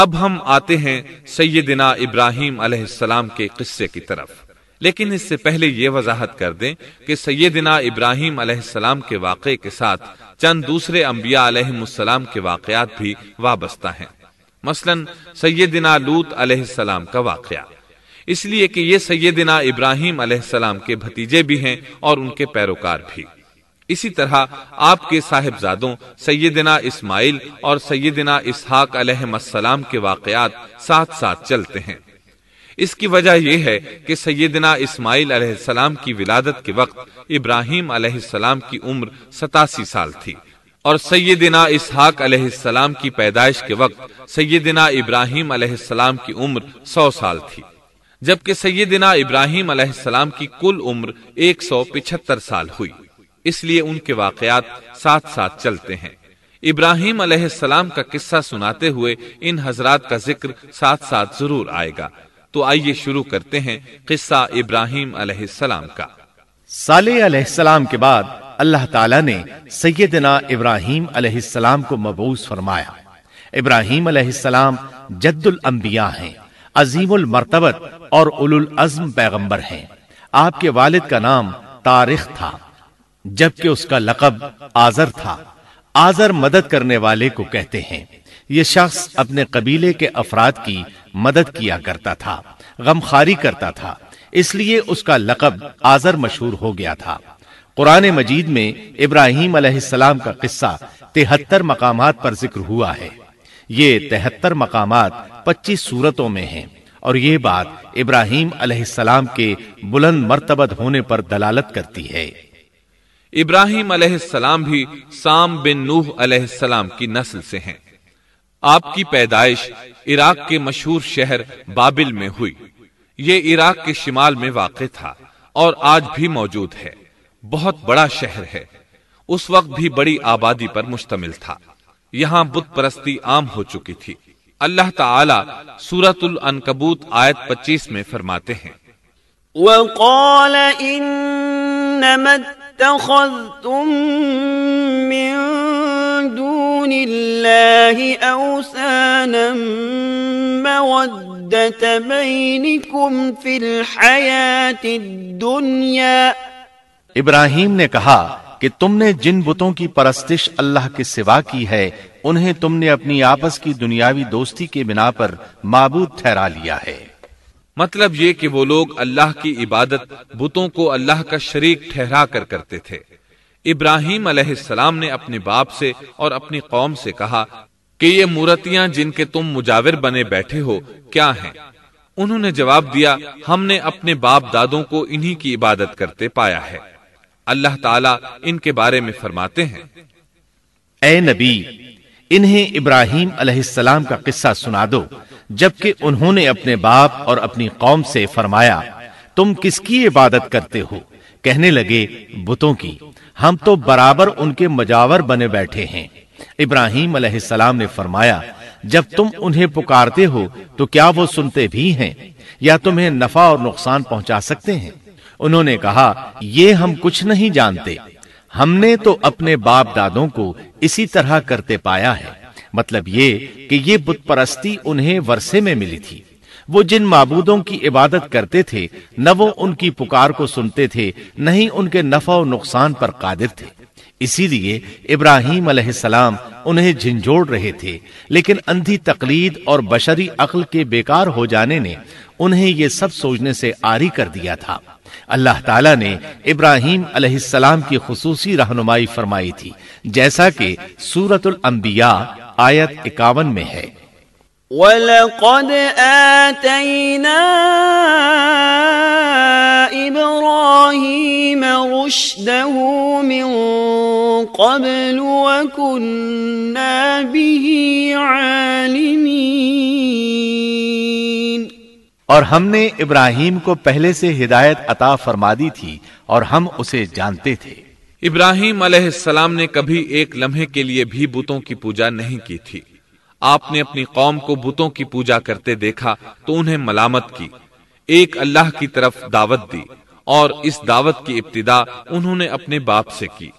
अब हम आते हैं सैदिना इब्राहिम अलैहिस्सलाम के किस्से की तरफ लेकिन इससे पहले ये वजाहत कर दें कि सैदिना इब्राहिम अलैहिस्सलाम के वाक़े के साथ चंद दूसरे अम्बिया अलैहिस्सलाम के वाकयात भी वाबस्ता हैं मसलन सैदिना लूत अलैहिस्सलाम का वाकया इसलिए कि ये सैदिना इब्राहिम अलैहिस्सलाम के भतीजे भी हैं और उनके पैरोकार भी इसी तरह आपके साहिबजादों सैदिना इस्माइल और सैदिना इसहाक अलहसलाम के वाकयात साथ साथ चलते हैं इसकी वजह यह है कि सैदिना इस्माइल अलहसलाम की विलादत के वक्त इब्राहिम अलहसलाम की उम्र सतासी साल थी और सैदिना इसहाक अलहसलाम की पैदाइश के वक्त सैदिना इब्राहिम अलहसलाम की उम्र सौ साल थी जबकि सैदिना इब्राहिम अलहसलाम की कुल उम्र एक सौ पिछहत्तर साल हुई इसलिए उनके वाकयात साथ साथ चलते हैं इब्राहिम अलैहिस्सलाम का किस्सा सुनाते हुए इन हजरात का जिक्र साथ साथ जरूर आएगा तो आइए शुरू करते हैं किस्सा इब्राहिम अलैहिस्सलाम का साले अलैहिस्सलाम के बाद अल्लाह ताला ने सैदना इब्राहिम अलैहिस्सलाम को मबूस फरमाया इब्राहिम अलैहिस्सलाम जद्दुल अंबिया हैं अजीमुल मरतबत और उलुल अज़्म पैगंबर हैं आपके वालिद का नाम तारिख था जबकि उसका लकब आजर था आजर मदद करने वाले को कहते हैं ये शख्स अपने कबीले के अफराद की मदद किया करता था गमखारी करता था इसलिए उसका लकब आजर मशहूर हो गया था कुरान मजीद में इब्राहिम अलैहिस्सलाम का किस्सा तिहत्तर मकाम पर जिक्र हुआ है ये तिहत्तर मकाम पच्चीस सूरतों में है और ये बात इब्राहिम अलैहिस्सलाम के बुलंद मरतबत होने पर दलालत करती है इब्राहिम अलैहिस्सलाम भी साम बिन नूह अलैहिस्सलाम की नस्ल से हैं आपकी पैदाइश इराक के मशहूर शहर बाबिल में हुई ये इराक के शिमाल में वाक़ था और आज भी मौजूद है बहुत बड़ा शहर है उस वक्त भी बड़ी आबादी पर मुश्तमिल था यहाँ बुत परस्ती आम हो चुकी थी अल्लाह ताला सूरतुल अनकबूत आयत 25 में फरमाते हैं اتخذتم من دون الله أوثانا مودة بينكم في الحياة الدنيا इब्राहिम ने कहा कि तुमने जिन बुतों की परस्तिश अल्लाह के सिवा की है उन्हें तुमने अपनी आपस की दुनियावी दोस्ती के बिना पर माबूद ठहरा लिया है मतलब ये कि वो लोग अल्लाह की इबादत बुतों को अल्लाह का शरीक ठहरा कर करते थे इब्राहिम अलैहिस्सलाम ने अपने बाप से और अपनी कौम से कहा कि ये मूर्तियां जिनके तुम मुजाविर बने बैठे हो क्या हैं? उन्होंने जवाब दिया हमने अपने बाप दादों को इन्हीं की इबादत करते पाया है अल्लाह ताला इनके बारे में फरमाते हैं ए नबी इन्हें इब्राहिम अलैहिस्सलाम का किस्सा सुना दो जबकि उन्होंने अपने बाप और अपनी कौम से फरमाया तुम किसकी इबादत करते हो कहने लगे बुतों की हम तो बराबर उनके मजावर बने बैठे हैं इब्राहिम ने फरमाया जब तुम उन्हें पुकारते हो तो क्या वो सुनते भी हैं या तुम्हें नफा और नुकसान पहुंचा सकते हैं उन्होंने कहा ये हम कुछ नहीं जानते हमने तो अपने बाप दादों को इसी तरह करते पाया है मतलब ये कि ये बुत परस्ती उन्हें वर्षे में मिली थी वो जिन मबूदों की इबादत करते थे न वो उनकी पुकार को सुनते थे न ही उनके नफा और नुकसान पर कादिर थे इसीलिए इब्राहिम सलाम उन्हें झिंझोड़ रहे थे लेकिन अंधी तकलीद और बशरी अकल के बेकार हो जाने ने उन्हें ये सब सोचने से आरी कर दिया था अल्लाह ताला ने इब्राहिम अलैहिस्सलाम की खसूसी रहनुमाई फरमाई थी जैसा कि सूरतुल अंबिया आयत इक्यावन में है وَلَقَدْ آتَيْنَا إِبْرَاهِيمَ رُشْدَهُ مِنْ قَبْلُ وَكُنَّا بِهِ عَالِمِينَ और हमने इब्राहिम को पहले से हिदायत अता फरमा दी थी और हम उसे जानते थे इब्राहिम अलैहिस्सलाम ने कभी एक लम्हे के लिए भी बुतों की पूजा नहीं की थी आपने अपनी कौम को बुतों की पूजा करते देखा तो उन्हें मलामत की एक अल्लाह की तरफ दावत दी और इस दावत की इब्तदा उन्होंने अपने बाप से की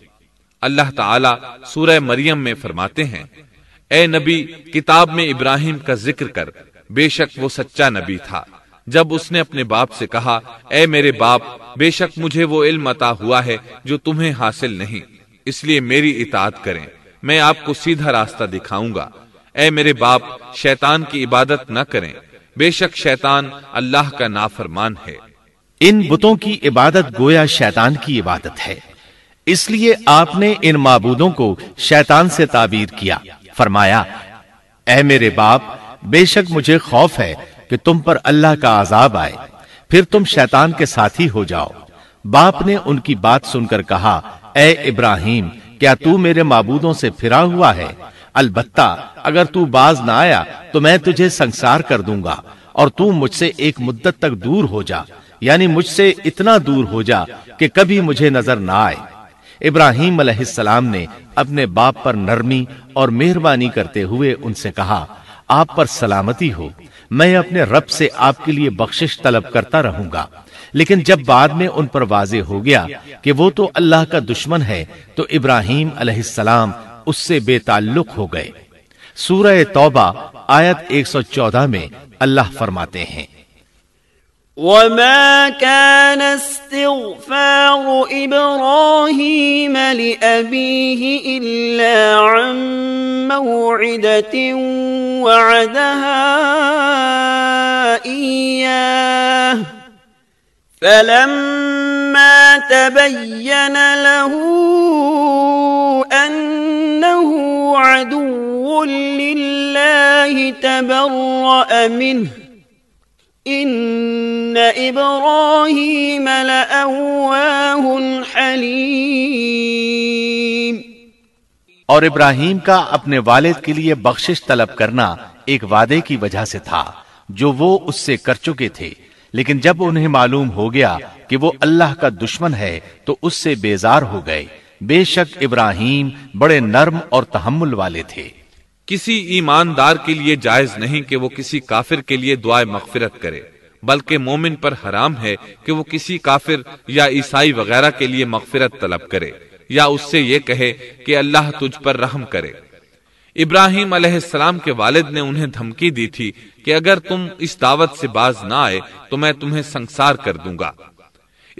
अल्लाह ताला सूरह मरियम में फरमाते हैं ए नबी किताब में इब्राहिम का जिक्र कर बेशक वो सच्चा नबी था जब उसने अपने बाप से कहा ए मेरे बाप बेशक मुझे वो इल्म अता हुआ है जो तुम्हें हासिल नहीं इसलिए मेरी इतात करें मैं आपको सीधा रास्ता दिखाऊंगा ए मेरे बाप शैतान की इबादत न करें बेशक शैतान अल्लाह का नाफरमान है इन बुतों की इबादत गोया शैतान की इबादत है इसलिए आपने इन माबूदों को शैतान से ताबीर किया फरमाया ए मेरे बाप बेशक मुझे खौफ है कि तुम पर अल्लाह का आजाब आए फिर तुम शैतान के साथी हो जाओ बाप ने उनकी बात सुनकर कहा ए इब्राहिम क्या तू मेरे माबूदों से फिरा हुआ है अलबत्ता अगर तू बाज ना आया तो मैं तुझे संसार कर दूंगा और तू मुझसे एक मुद्दत तक दूर हो जा यानी मुझसे इतना दूर हो जा कि कभी मुझे नजर ना आए इब्राहिम सलाम ने अपने बाप पर नरमी और मेहरबानी करते हुए उनसे कहा आप पर सलामती हो मैं अपने रब से आपके लिए बख्शिश तलब करता रहूंगा लेकिन जब बाद में उन पर वाजे हो गया कि वो तो अल्लाह का दुश्मन है तो इब्राहिम अलैहिस्सलाम उससे बेताल्लुक हो गए सूरह तौबा आयत 114 में अल्लाह फरमाते हैं وما كان استغفار إبراهيم لأبيه إلا عن موعدة وعدها إياه فلما تبين له أنه عدو لله تبرأ منه إن إبراهيم لأواه حليم और इब्राहिम का अपने वालिद के लिए बख्शिश तलब करना एक वादे की वजह से था जो वो उससे कर चुके थे लेकिन जब उन्हें मालूम हो गया कि वो अल्लाह का दुश्मन है तो उससे बेजार हो गए बेशक इब्राहिम बड़े नर्म और तहमुल वाले थे किसी ईमानदार के लिए जायज नहीं कि वो किसी काफिर के लिए दुआ मगफिरत करे बल्कि मोमिन पर हराम है कि वो किसी काफिर या ईसाई वगैरह के लिए मगफिरत तलब करे या उससे ये कहे कि अल्लाह तुझ पर रहम करे इब्राहिम अलैहिस्सलाम के वालिद ने उन्हें धमकी दी थी कि अगर तुम इस दावत से बाज ना आए तो मैं तुम्हें संसार कर दूंगा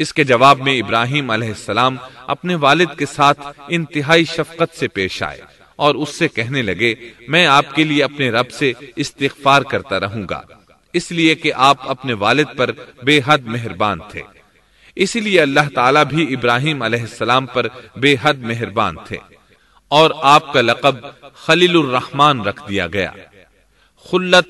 इसके जवाब में इब्राहिम अलैहिस्सलाम अपने वालिद के साथ इंतहाई शफकत से पेश आए और उससे कहने लगे मैं आपके लिए अपने रब से इस्तफार करता रहूंगा इसलिए कि आप अपने वालिद पर बेहद मेहरबान थे इसीलिए अल्लाह ताला भी इब्राहिम अलैहिस्सलाम पर बेहद मेहरबान थे और आपका लकब खलीलुर रहमान रख दिया गया खुल्लत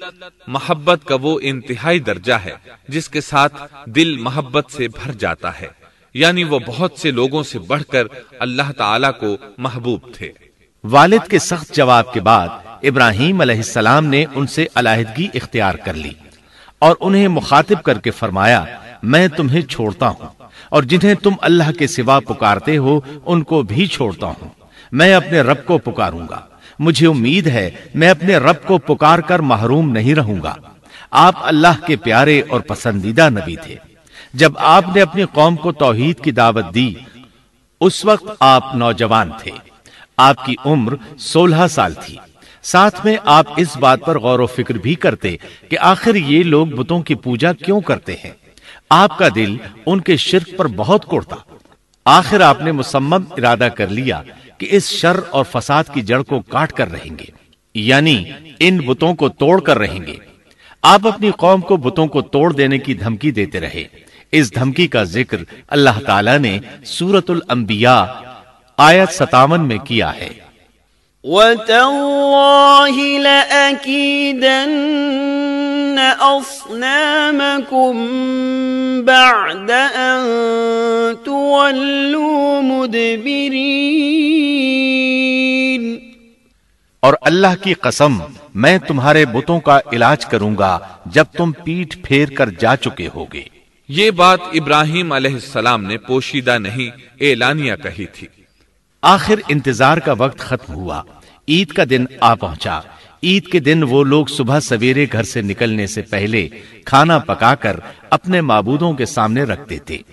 मोहब्बत का वो इंतहाई दर्जा है जिसके साथ दिल मोहब्बत से भर जाता है यानी वो बहुत से लोगों से बढ़कर अल्लाह ताला को महबूब थे वालिद के सख्त जवाब के बाद इब्राहिम अलैहिस्सलाम ने उनसे अलाहिदगी इख्तियार कर ली और उन्हें मुखातिब करके फरमाया मैं तुम्हें छोड़ता हूँ और जिन्हें तुम अल्लाह के सिवा पुकारते हो उनको भी छोड़ता हूँ मैं अपने रब को पुकारूंगा मुझे उम्मीद है मैं अपने रब को पुकार कर महरूम नहीं रहूंगा आप अल्लाह के प्यारे और पसंदीदा नबी थे जब आपने अपनी कौम को तोहहीद की दावत दी उस वक्त आप नौजवान थे आपकी उम्र 16 साल थी साथ में आप इस बात पर गौर फिक्र भी करते कि आखिर ये लोग बुतों की पूजा क्यों करते हैं आपका दिल उनके शिरक पर बहुत कुड़ता आखिर आपने मुसम्मत इरादा कर लिया कि इस शर और फसाद की जड़ को काट कर रहेंगे यानी इन बुतों को तोड़ कर रहेंगे आप अपनी कौम को बुतों को तोड़ देने की धमकी देते रहे इस धमकी का जिक्र अल्लाह ताला ने सूरतुल अंबिया आयत सतावन में किया है और अल्लाह की कसम मैं तुम्हारे बुतों का इलाज करूंगा जब तुम पीठ फेर कर जा चुके होगे ये बात इब्राहिम अलैहिस्सलाम ने पोशीदा नहीं एलानिया कही थी आखिर इंतजार का वक्त खत्म हुआ ईद का दिन आ पहुंचा ईद के दिन वो लोग सुबह सवेरे घर से निकलने से पहले खाना पकाकर अपने माबूदों के सामने रख देते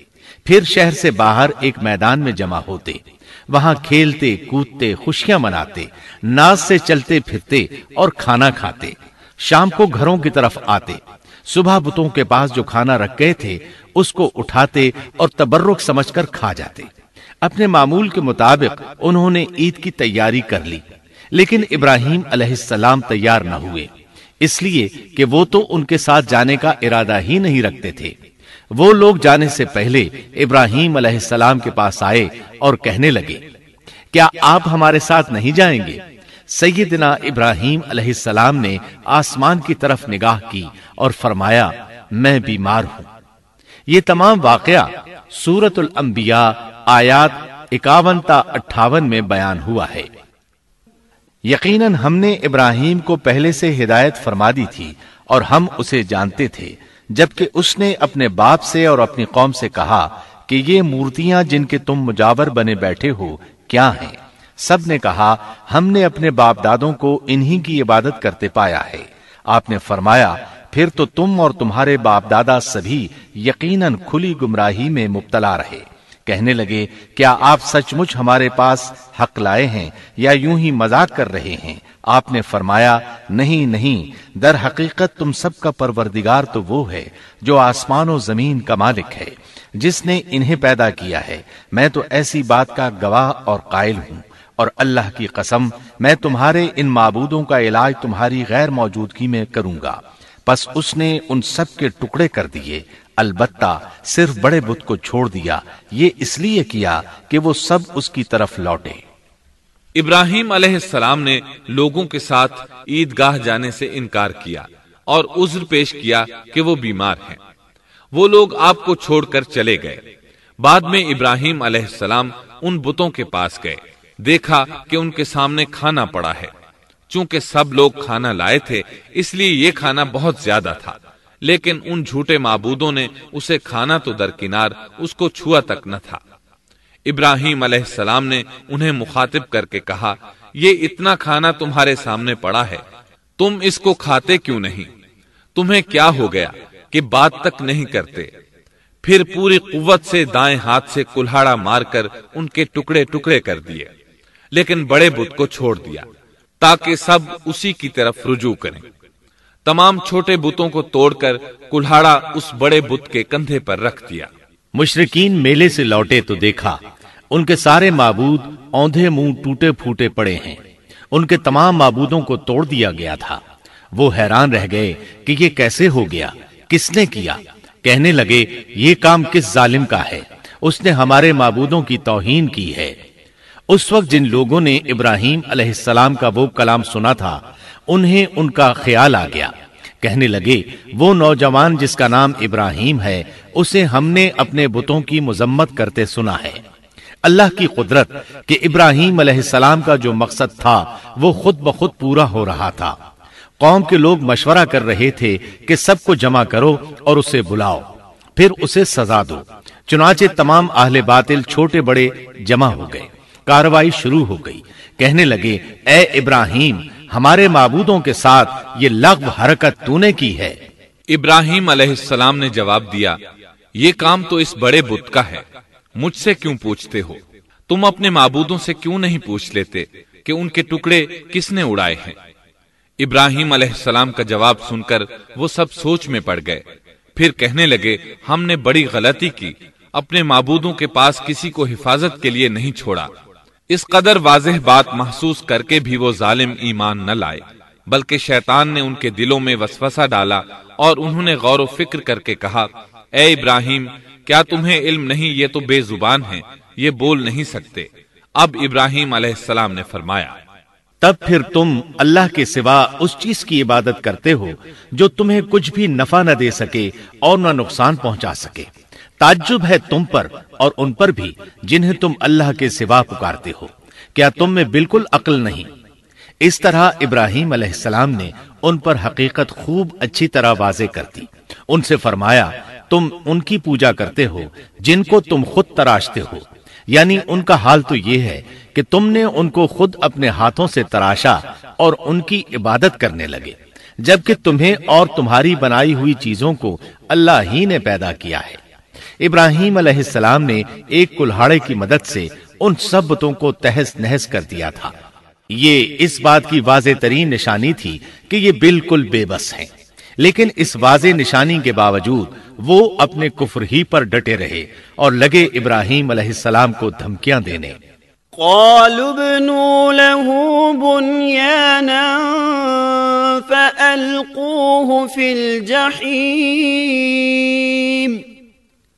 फिर शहर से बाहर एक मैदान में जमा होते वहां खेलते कूदते खुशियां मनाते नाच से चलते फिरते और खाना खाते शाम को घरों की तरफ आते सुबह बुतों के पास जो खाना रख गए थे उसको उठाते और तबर्रुक समझकर खा जाते अपने मामूल के मुताबिक उन्होंने ईद की तैयारी कर ली लेकिन इब्राहिम अलैहिस्सलाम तैयार न हुए इसलिए कि वो तो उनके साथ जाने का इरादा ही नहीं रखते थे वो लोग जाने से पहले इब्राहिम अलैहिस्सलाम के पास आए और कहने लगे क्या आप हमारे साथ नहीं जाएंगे सैदिना इब्राहिम अलैहिस्सलाम ने आसमान की तरफ निगाह की और फरमाया मैं बीमार हूं ये तमाम वाकया सूरतुल अंबिया आयात ता अट्ठावन में बयान हुआ है यकीनन हमने इब्राहिम को पहले से हिदायत फरमा दी थी और हम उसे जानते थे जबकि उसने अपने बाप से और अपनी कौम से कहा कि ये मूर्तियां जिनके तुम मुजावर बने बैठे हो क्या हैं? सब ने कहा हमने अपने बाप दादों को इन्हीं की इबादत करते पाया है आपने फरमाया फिर तो तुम और तुम्हारे बाप दादा सभी यकीनन खुली गुमराही में मुबतला रहे कहने लगे क्या आप सचमुच हमारे पास हक लाए हैं या यूं ही मजाक कर रहे हैं आपने फरमाया नहीं नहीं दर हकीकत तुम सबका परवरदिगार तो वो है जो आसमान और जमीन का मालिक है जिसने इन्हें पैदा किया है मैं तो ऐसी बात का गवाह और कायल हूँ और अल्लाह की कसम मैं तुम्हारे इन माबूदों का इलाज तुम्हारी गैर मौजूदगी में करूंगा बस उसने उन सब के टुकड़े कर दिए अलबत्ता सिर्फ बड़े बुत को छोड़ दिया ये इसलिए किया कि वो सब उसकी तरफ लौटे इब्राहिम अलैहिस्सलाम ने लोगों के साथ ईदगाह जाने से इनकार किया और उज्र पेश किया कि वो बीमार हैं। वो लोग आपको छोड़कर चले गए बाद में इब्राहिम अलैहिस्सलाम उन बुतों के पास गए देखा कि उनके सामने खाना पड़ा है चूंकि सब लोग खाना लाए थे इसलिए ये खाना बहुत ज्यादा था लेकिन उन झूठे माबूदों ने उसे खाना तो दरकिनार उसको छुआ तक न था इब्राहिम सलाम ने उन्हें मुखातिब करके कहा ये इतना खाना तुम्हारे सामने पड़ा है तुम इसको खाते क्यों नहीं तुम्हें क्या हो गया कि बात तक नहीं करते फिर पूरी कुत से दाएं हाथ से कुल्हाड़ा मारकर उनके टुकड़े टुकड़े कर दिए लेकिन बड़े बुत को छोड़ दिया ताकि सब उसी की तरफ रुजू करें तमाम छोटे बुतों को तोड़कर कुल्हाड़ा उस बड़े बुत के कंधे पर रख दिया मुशरकिन मेले से लौटे तो देखा उनके सारे मबूद औंधे मुंह टूटे फूटे पड़े हैं उनके तमाम मबूदों को तोड़ दिया गया था वो हैरान रह गए कि ये कैसे हो गया किसने किया कहने लगे ये काम किस जालिम का है उसने हमारे मबूदों की तोहीन की है उस वक्त जिन लोगों ने इब्राहिम अलैहिस्सलाम का वो कलाम सुना था उन्हें उनका ख्याल आ गया कहने लगे वो नौजवान जिसका नाम इब्राहिम है उसे हमने अपने बुतों की मजम्मत करते सुना है अल्लाह की कुदरत कि इब्राहिम अलैहिस्सलाम का जो मकसद था वो खुद ब खुद पूरा हो रहा था कौम के लोग मशवरा कर रहे थे कि सबको जमा करो और उसे बुलाओ फिर उसे सजा दो चुनाचे तमाम आहले बातिल छोटे बड़े जमा हो गए कार्रवाई शुरू हो गई कहने लगे ए इब्राहिम हमारे माबूदों के साथ ये लगभ हरकत तूने की है इब्राहिम अलैहिस्सलाम ने जवाब दिया ये काम तो इस बड़े बुत का है मुझसे क्यों पूछते हो तुम अपने माबूदों से क्यों नहीं पूछ लेते कि उनके टुकड़े किसने उड़ाए हैं इब्राहिम अलैहिस्सलाम का जवाब सुनकर वो सब सोच में पड़ गए फिर कहने लगे हमने बड़ी गलती की अपने माबूदों के पास किसी को हिफाजत के लिए नहीं छोड़ा इस कदर वाजह बात महसूस करके भी वो जालिम ईमान न लाए बल्कि शैतान ने उनके दिलों में वसवसा डाला और उन्होंने गौर फिक्र करके कहा ए इब्राहिम क्या तुम्हें इल्म नहीं ये तो बेजुबान है ये बोल नहीं सकते अब इब्राहिम अलैहिस्सलाम ने फरमाया तब फिर तुम अल्लाह के सिवा उस चीज की इबादत करते हो जो तुम्हें कुछ भी नफा न दे सके और न नुकसान पहुंचा सके ताज्जुब है तुम पर और उन पर भी जिन्हें तुम अल्लाह के सिवा पुकारते हो क्या तुम में बिल्कुल अकल नहीं इस तरह इब्राहिम अलैहिस्सलाम ने उन पर हकीकत खूब अच्छी तरह वाजे कर दी उनसे फरमाया तुम उनकी पूजा करते हो जिनको तुम खुद तराशते हो यानी उनका हाल तो यह है कि तुमने उनको खुद अपने हाथों से तराशा और उनकी इबादत करने लगे जबकि तुम्हें और तुम्हारी बनाई हुई चीजों को अल्लाह ही ने पैदा किया है इब्राहिम अलैहिस्सलाम ने एक कुल्हाड़े की मदद से उन सब बुतों को तहस नहस कर दिया था ये इस बात की वाज तरीन निशानी थी कि ये बिल्कुल बेबस हैं लेकिन इस वाज निशानी के बावजूद वो अपने कुफर ही पर डटे रहे और लगे इब्राहिम अलैहिस्सलाम को धमकियां देने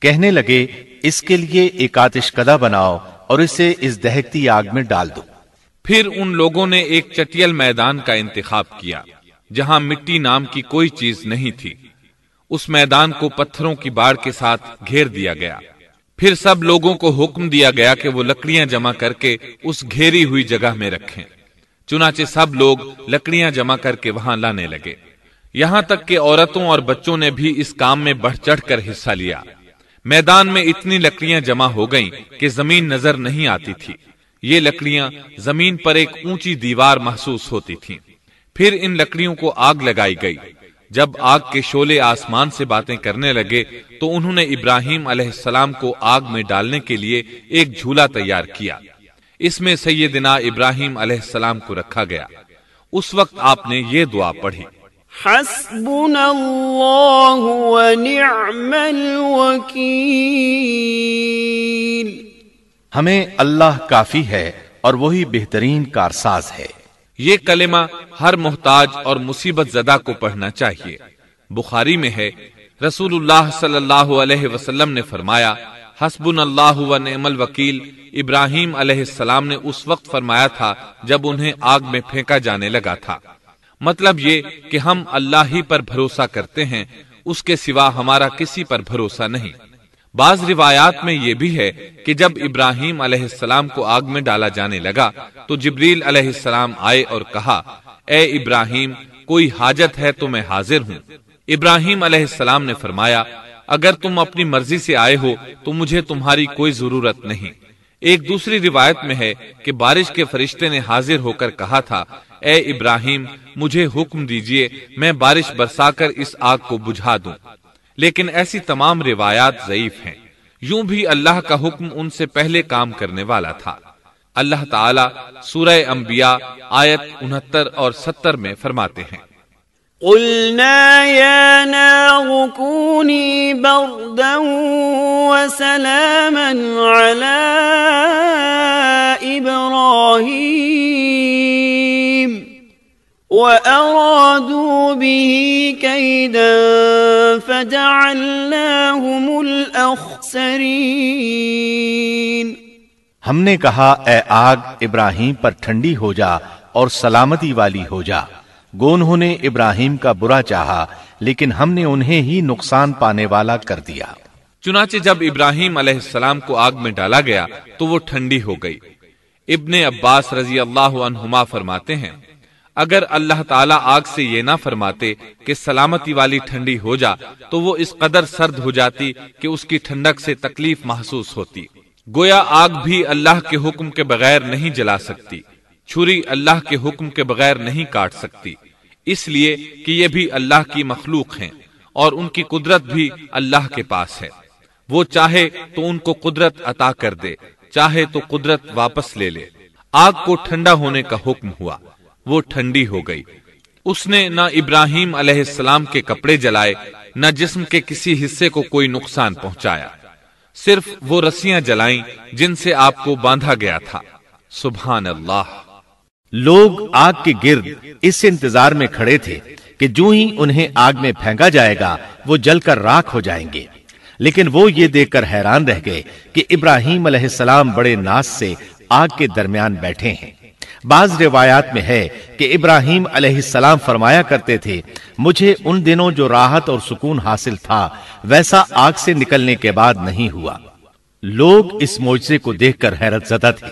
कहने लगे इसके लिए एक आतिश कदा बनाओ और इसे इस दहकती आग में डाल दो फिर उन लोगों ने एक चटियल मैदान का इंतखाब किया जहां मिट्टी नाम की कोई चीज नहीं थी उस मैदान को पत्थरों की बाढ़ के साथ घेर दिया गया फिर सब लोगों को हुक्म दिया गया कि वो लकड़ियां जमा करके उस घेरी हुई जगह में रखें चुनाचे सब लोग लकड़ियां जमा करके वहां लाने लगे यहां तक कि औरतों और बच्चों ने भी इस काम में बढ़ चढ़ कर हिस्सा लिया मैदान में इतनी लकड़ियां जमा हो गईं कि जमीन नजर नहीं आती थी ये लकड़ियां जमीन पर एक ऊंची दीवार महसूस होती थीं। फिर इन लकड़ियों को आग लगाई गई जब आग के शोले आसमान से बातें करने लगे तो उन्होंने इब्राहिम अलैहिस्सलाम को आग में डालने के लिए एक झूला तैयार किया इसमें सैयदिना इब्राहिम अलैहिस्सलाम को रखा गया उस वक्त आपने ये दुआ पढ़ी حسبنا الله ونعم الوكيل हमें अल्लाह काफी है और वही बेहतरीन कारसाज है ये कलेमा हर मोहताज और मुसीबत जदा को पढ़ना चाहिए बुखारी में है रसूलुल्लाह सल्लल्लाहु अलैहि वसल्लम ने फरमाया हसबुन अल्लाह वनमल वकील इब्राहिम अलैहिस्सलाम ने उस वक्त फरमाया था जब उन्हें आग में फेंका जाने लगा था मतलब ये कि हम अल्लाह ही पर भरोसा करते हैं उसके सिवा हमारा किसी पर भरोसा नहीं बाज रिवायात में यह भी है कि जब इब्राहिम अलैहिस्सलाम को आग में डाला जाने लगा तो जिब्रील अलैहिस्सलाम आए और कहा ए इब्राहिम कोई हाजत है तो मैं हाजिर हूँ इब्राहिम अलैहिस्सलाम ने फरमाया अगर तुम अपनी मर्जी से आए हो तो मुझे तुम्हारी कोई जरूरत नहीं एक दूसरी रिवायत में है कि बारिश के फरिश्ते ने हाजिर होकर कहा था ए इब्राहिम मुझे हुक्म दीजिए मैं बारिश बरसाकर इस आग को बुझा दूं लेकिन ऐसी तमाम रिवायात जयीफ हैं यूं भी अल्लाह का हुक्म उनसे पहले काम करने वाला था अल्लाह ताला सूरह अंबिया आयत उनहत्तर और सत्तर में फरमाते हैं قلنا يا نار كوني بردا وسلاما على إبراهيم وأرادوا به كيدا فجعلناهم الأخسرين نے کہا اے آگ ابراہیم پر ٹھنڈی ہو جا اور سلامتی والی ہو جا गोन्हों ने इब्राहिम का बुरा चाहा लेकिन हमने उन्हें ही नुकसान पाने वाला कर दिया चुनाचे जब इब्राहिम अलैहिस्सलाम को आग में डाला गया तो वो ठंडी हो गई इब्ने अब्बास रजी अल्लाह फरमाते हैं अगर अल्लाह ताला आग से ये ना फरमाते कि सलामती वाली ठंडी हो जा तो वो इस कदर सर्द हो जाती कि उसकी ठंडक से तकलीफ महसूस होती गोया आग भी अल्लाह के हुक्म के बगैर नहीं जला सकती छुरी अल्लाह के हुक्म के बगैर नहीं काट सकती इसलिए कि ये भी अल्लाह की मखलूक हैं और उनकी कुदरत भी अल्लाह के पास है वो चाहे तो उनको कुदरत अता कर दे चाहे तो कुदरत वापस ले ले आग को ठंडा होने का हुक्म हुआ वो ठंडी हो गई उसने न इब्राहिम अलैहिस्सलाम के कपड़े जलाए न जिस्म के किसी हिस्से को कोई नुकसान पहुंचाया सिर्फ वो रस्सियां जलाईं जिनसे आपको बांधा गया था सुबहान अल्लाह लोग आग के गिर्द इस इंतजार में खड़े थे कि जो ही उन्हें आग में फेंका जाएगा वो जलकर राख हो जाएंगे लेकिन वो ये देखकर हैरान रह गए कि इब्राहिम अलैहिस्सलाम बड़े नाश से आग के दरमियान बैठे हैं बाज रिवायात में है कि इब्राहिम अलैहिस्सलाम फरमाया करते थे मुझे उन दिनों जो राहत और सुकून हासिल था वैसा आग से निकलने के बाद नहीं हुआ लोग इस मोजे को देखकर हैरत जदा थे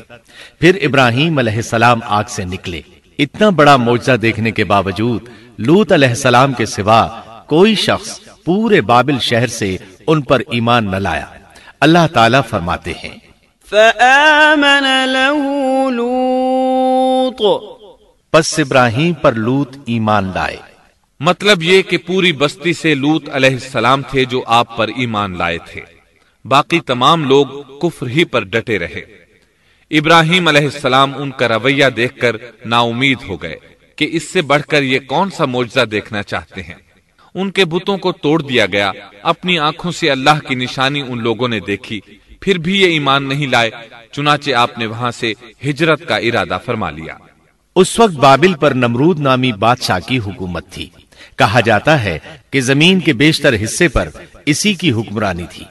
फिर इब्राहिम सलाम आग से निकले इतना बड़ा मोजा देखने के बावजूद लूत सलाम के सिवा कोई शख्स पूरे बाबिल शहर से उन पर ईमान न लाया अल्लाह ताला फरमाते हैं बस इब्राहिम पर लूत ईमान लाए मतलब ये कि पूरी बस्ती से लूत सलाम थे जो आप पर ईमान लाए थे बाकी तमाम लोग कुफर ही पर डटे रहे इब्राहिम अलैहिस्सलाम उनका रवैया देखकर नाउमीद हो गए कि इससे बढ़कर ये कौन सा मोजा देखना चाहते हैं उनके बुतों को तोड़ दिया गया अपनी आंखों से अल्लाह की निशानी उन लोगों ने देखी फिर भी ये ईमान नहीं लाए चुनाचे आपने वहां से हिजरत का इरादा फरमा लिया उस वक्त बाबिल पर नमरूद नामी बादशाह की हुकूमत थी कहा जाता है कि जमीन के बेशतर हिस्से पर इसी की हुक्मरानी थी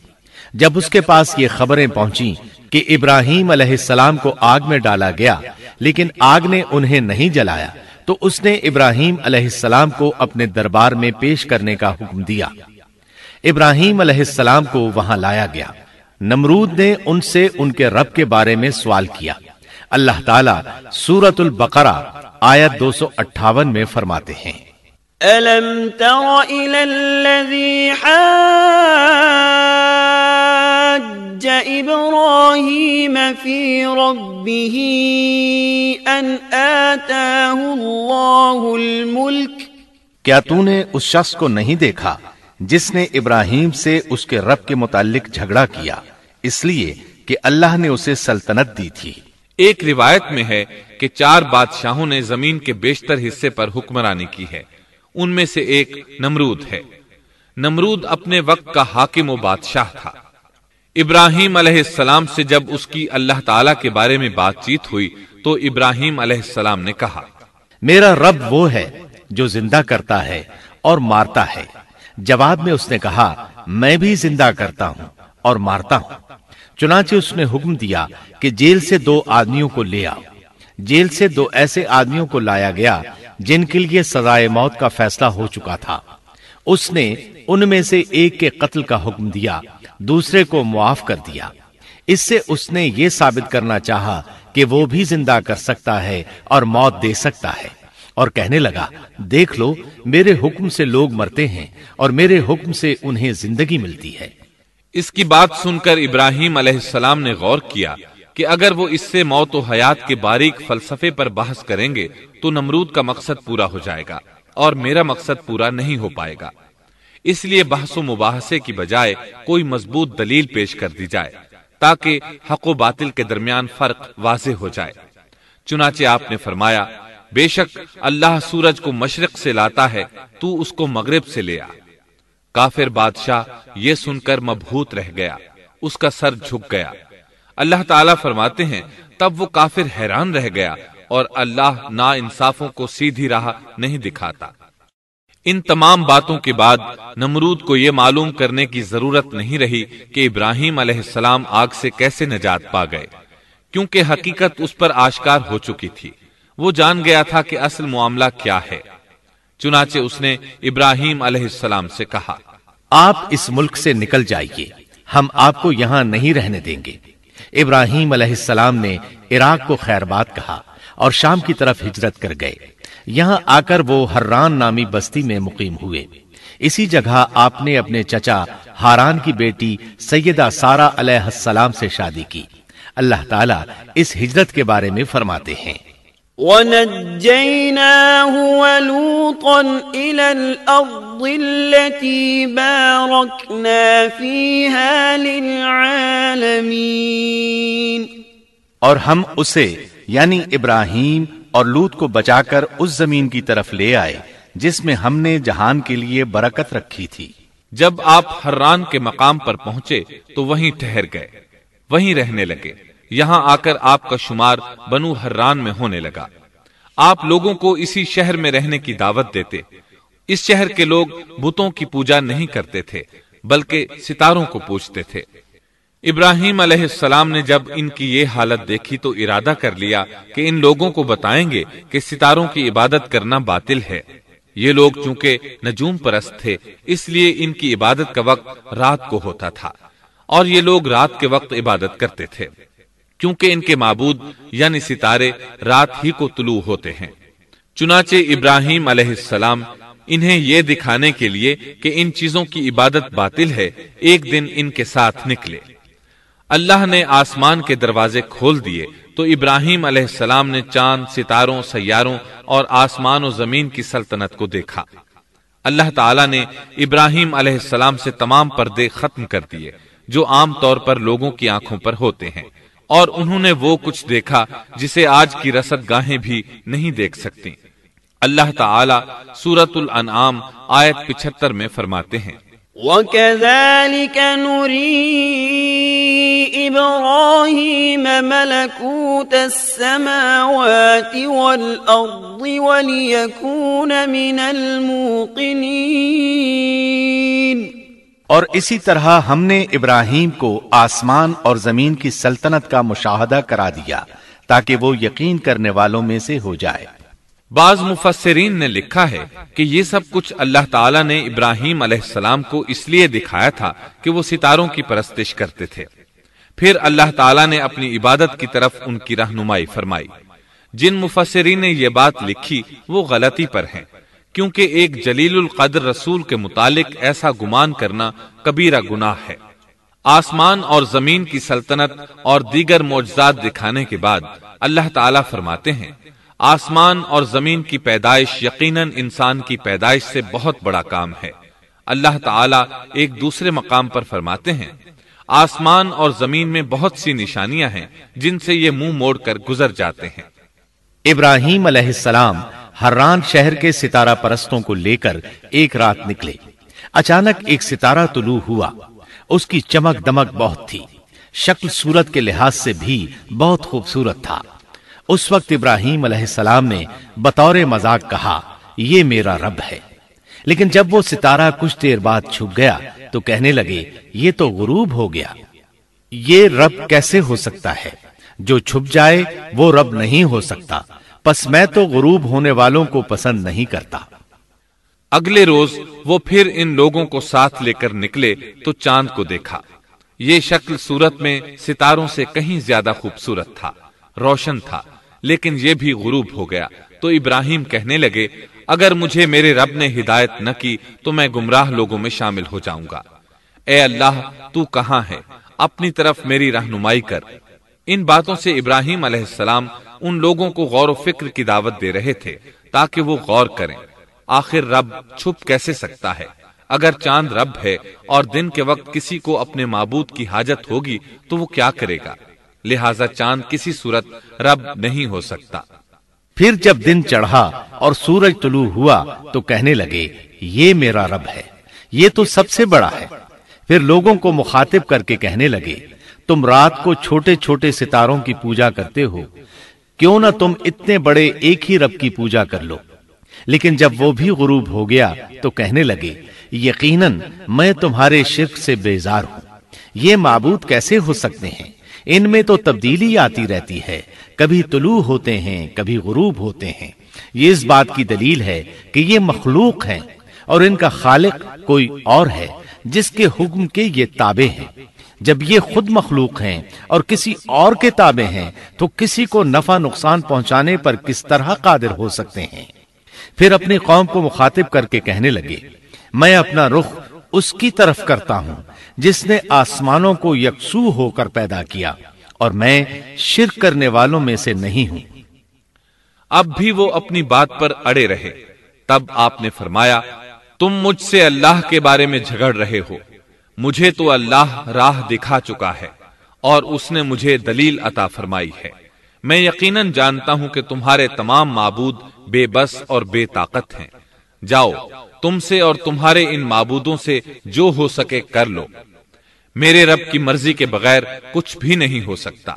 जब उसके पास ये खबरें पहुंची कि इब्राहिम अलैहिस्सलाम को आग में डाला गया लेकिन आग ने उन्हें नहीं जलाया तो उसने इब्राहिम अलैहिस्सलाम को अपने दरबार में पेश करने का हुक्म दिया इब्राहिम अलैहिस्सलाम को वहां लाया गया नमरूद ने उनसे उनके रब के बारे में सवाल किया अल्लाह ताला सूरतुल बकरा आयत दो सौ अट्ठावन में फरमाते हैं حج إبراهيم في ربه أن آتاه الله الملك क्या तूने उस शख्स को नहीं देखा जिसने इब्राहिम से उसके रब के मुतालिक झगड़ा किया इसलिए कि अल्लाह ने उसे सल्तनत दी थी एक रिवायत में है कि चार बादशाहों ने जमीन के बेशतर हिस्से पर हुक्मरानी की है उनमें से एक नमरूद है नमरूद अपने वक्त का हाकिम व बादशाह था इब्राहिम अलैहिस्सलाम से जब उसकी अल्लाह ताला के बारे में बातचीत हुई तो इब्राहिम अलैहिस्सलाम ने कहा मेरा रब वो है जो जिंदा करता है और मारता है जवाब में उसने कहा मैं भी जिंदा करता हूँ और मारता हूँ चुनाचे उसने हुक्म दिया कि जेल से दो आदमियों को ले आओ जेल से दो ऐसे आदमियों को लाया गया जिनके लिए सजाए मौत का फैसला हो चुका था उसने उनमें से एक के कत्ल का हुक्म दिया दूसरे को मुआफ कर दिया इससे उसने ये साबित करना चाहा कि वो भी जिंदा कर सकता है और मौत दे सकता है और कहने लगा देख लो मेरे हुक्म से लोग मरते हैं और मेरे हुक्म से उन्हें जिंदगी मिलती है इसकी बात सुनकर इब्राहिम अलैहिस्सलाम ने गौर किया कि अगर वो इससे मौत और हयात के बारीक फलसफे पर बहस करेंगे तो नमरूद का मकसद पूरा हो जाएगा और मेरा मकसद पूरा नहीं हो पाएगा इसलिए बहसो मुबाहसे की बजाय कोई मजबूत दलील पेश कर दी जाए ताकि हक व बातिल के दरमियान फर्क वाज हो जाए चुनाचे आपने फरमाया बेशक अल्लाह सूरज को मशरक से लाता है तू उसको मगरब से ले आ काफिर बादशाह ये सुनकर मबहूत रह गया उसका सर झुक गया अल्लाह ताला फरमाते हैं तब वो काफिर हैरान रह गया और अल्लाह ना इंसाफों को सीधी राह नहीं दिखाता इन तमाम बातों के बाद नमरूद को यह मालूम करने की जरूरत नहीं रही कि इब्राहिम अलैहिस्सलाम आग से कैसे निजात पा गए क्योंकि हकीकत उस पर आश्कार हो चुकी थी वो जान गया था कि असल मामला क्या है चुनाचे उसने इब्राहिम अलैहिस्सलाम से कहा आप इस मुल्क से निकल जाइए हम आपको यहाँ नहीं रहने देंगे इब्राहिम अलैहिस्सलाम ने इराक को खैरबाद कहा और शाम की तरफ हिजरत कर गए यहां आकर वो हर्रान नामी बस्ती में मुकीम हुए इसी जगह आपने अपने चचा हारान की बेटी सैयदा सारा अलैहिस्सलाम से शादी की अल्लाह ताला इस हिजरत के बारे में फरमाते हैं وَنَجَّيْنَاهُ وَلُوطًا إِلَى الْأَرْضِ الَّتِي بَارَكْنَا فِيهَا لِلْعَالَمِينَ اور ہم اسے یعنی ابراہیم और लूत को बचाकर उस जमीन की तरफ ले आए जिसमें हमने जहान के लिए बरकत रखी थी जब आप हर्रान के मकाम पर पहुंचे तो वहीं ठहर गए वहीं रहने लगे यहाँ आकर आपका शुमार बनु हर्रान में होने लगा आप लोगों को इसी शहर में रहने की दावत देते इस शहर के लोग बुतों की पूजा नहीं करते थे बल्कि सितारों को पूजते थे इब्राहिम अलैहिस्सलाम ने जब इनकी ये हालत देखी तो इरादा कर लिया कि इन लोगों को बताएंगे कि सितारों की इबादत करना बातिल है ये लोग चूंकि नजूम परस्त थे इसलिए इनकी इबादत का वक्त रात को होता था और ये लोग रात के वक्त इबादत करते थे क्योंकि इनके माबूद यानी सितारे रात ही को तुलू होते हैं चुनाचे इब्राहिम अलैहिस्सलाम इन्हें ये दिखाने के लिए कि इन चीजों की इबादत बातिल है एक दिन इनके साथ निकले अल्लाह ने आसमान के दरवाजे खोल दिए तो इब्राहिम अलैहिस्सलाम ने चांद सितारों सैारों और आसमान और जमीन की सल्तनत को देखा अल्लाह ताला ने इब्राहिम अलैहिस्सलाम से तमाम पर्दे खत्म कर दिए जो आम तौर पर लोगों की आंखों पर होते हैं और उन्होंने वो कुछ देखा जिसे आज की रसद गाहें भी नहीं देख सकती अल्लाह ताला सूरतुल अनआम आयत पिछहत्तर में फरमाते हैं وكذلك نري إبراهيم ملكوت السماوات والأرض وليكون من الموقنين और इसी तरह हमने इब्राहिम को आसमान और जमीन की सल्तनत का मुशाहदा करा दिया ताकि वो यकीन करने वालों में से हो जाए बाज मुफसरीन ने लिखा है कि ये सब कुछ अल्लाह ताला ने इब्राहिम अलैहिस्सलाम को इसलिए दिखाया था कि वो सितारों की परस्तिश करते थे फिर अल्लाह ताला ने अपनी इबादत की तरफ उनकी रहनुमाई फरमाई जिन मुफसरीन ने ये बात लिखी वो गलती पर हैं क्योंकि एक जलीलुल कद्र रसूल के मुतालिक ऐसा गुमान करना कबीरा गुनाह है आसमान और जमीन की सल्तनत और दीगर मोजात दिखाने के बाद अल्लाह ताला फरमाते हैं आसमान और जमीन की पैदाइश यकीनन इंसान की पैदाइश से बहुत बड़ा काम है अल्लाह ताला एक दूसरे मकाम पर फरमाते हैं आसमान और जमीन में बहुत सी निशानियां हैं जिनसे ये मुंह मोड़कर गुजर जाते हैं इब्राहिम अलैहिस्सलाम हर्रान शहर के सितारा परस्तों को लेकर एक रात निकले अचानक एक सितारा तुलू हुआ उसकी चमक दमक बहुत थी शक्ल सूरत के लिहाज से भी बहुत खूबसूरत था उस वक्त इब्राहिम सलाम ने बतौर मजाक कहा यह मेरा रब है लेकिन जब वो सितारा कुछ देर बाद छुप गया तो कहने लगे ये तो गुरूब हो गया ये रब कैसे हो सकता है जो छुप जाए वो रब नहीं हो सकता बस मैं तो गुरूब होने वालों को पसंद नहीं करता अगले रोज वो फिर इन लोगों को साथ लेकर निकले तो चांद को देखा ये शक्ल सूरत में सितारों से कहीं ज्यादा खूबसूरत था रोशन था लेकिन ये भी गुरूब हो गया तो इब्राहिम कहने लगे अगर मुझे मेरे रब ने हिदायत न की तो मैं गुमराह लोगों में शामिल हो जाऊंगा ए अल्लाह तू कहा है अपनी तरफ मेरी रहनुमाई कर इन बातों से इब्राहिम अलैहिस्सलाम उन लोगों को गौर फिक्र की दावत दे रहे थे ताकि वो गौर करें आखिर रब छुप कैसे सकता है अगर चांद रब है और दिन के वक्त किसी को अपने माबूद की हाजत होगी तो वो क्या करेगा लिहाजा चांद किसी सूरत रब नहीं हो सकता फिर जब दिन चढ़ा और सूरज तुलू हुआ तो कहने लगे ये मेरा रब है ये तो सबसे बड़ा है फिर लोगों को मुखातिब करके कहने लगे तुम रात को छोटे छोटे सितारों की पूजा करते हो क्यों ना तुम इतने बड़े एक ही रब की पूजा कर लो लेकिन जब वो भी गुरूब हो गया तो कहने लगे यकीनन मैं तुम्हारे शिरक से बेजार हूं ये माबूद कैसे हो सकते हैं इनमें तो तब्दीली आती रहती है कभी तुलू होते हैं कभी गुरूब होते हैं ये इस बात की दलील है कि ये मखलूक हैं और इनका खालिक कोई और है जिसके हुक्म के ये ताबे हैं जब ये खुद मखलूक हैं और किसी और के ताबे हैं तो किसी को नफा नुकसान पहुंचाने पर किस तरह कादिर हो सकते हैं फिर अपनी कौम को मुखातिब करके कहने लगे मैं अपना रुख उसकी तरफ करता हूं जिसने आसमानों को यकसू होकर पैदा किया और मैं शिर करने वालों में से नहीं हूं अब भी वो अपनी बात पर अड़े रहे तब आपने फरमाया तुम मुझसे अल्लाह के बारे में झगड़ रहे हो मुझे तो अल्लाह राह दिखा चुका है और उसने मुझे दलील अता फरमाई है मैं यकीनन जानता हूं कि तुम्हारे तमाम माबूद बेबस और बेताकत हैं जाओ तुमसे और तुम्हारे इन माबूदों से जो हो सके कर लो मेरे रब की मर्जी के बगैर कुछ भी नहीं हो सकता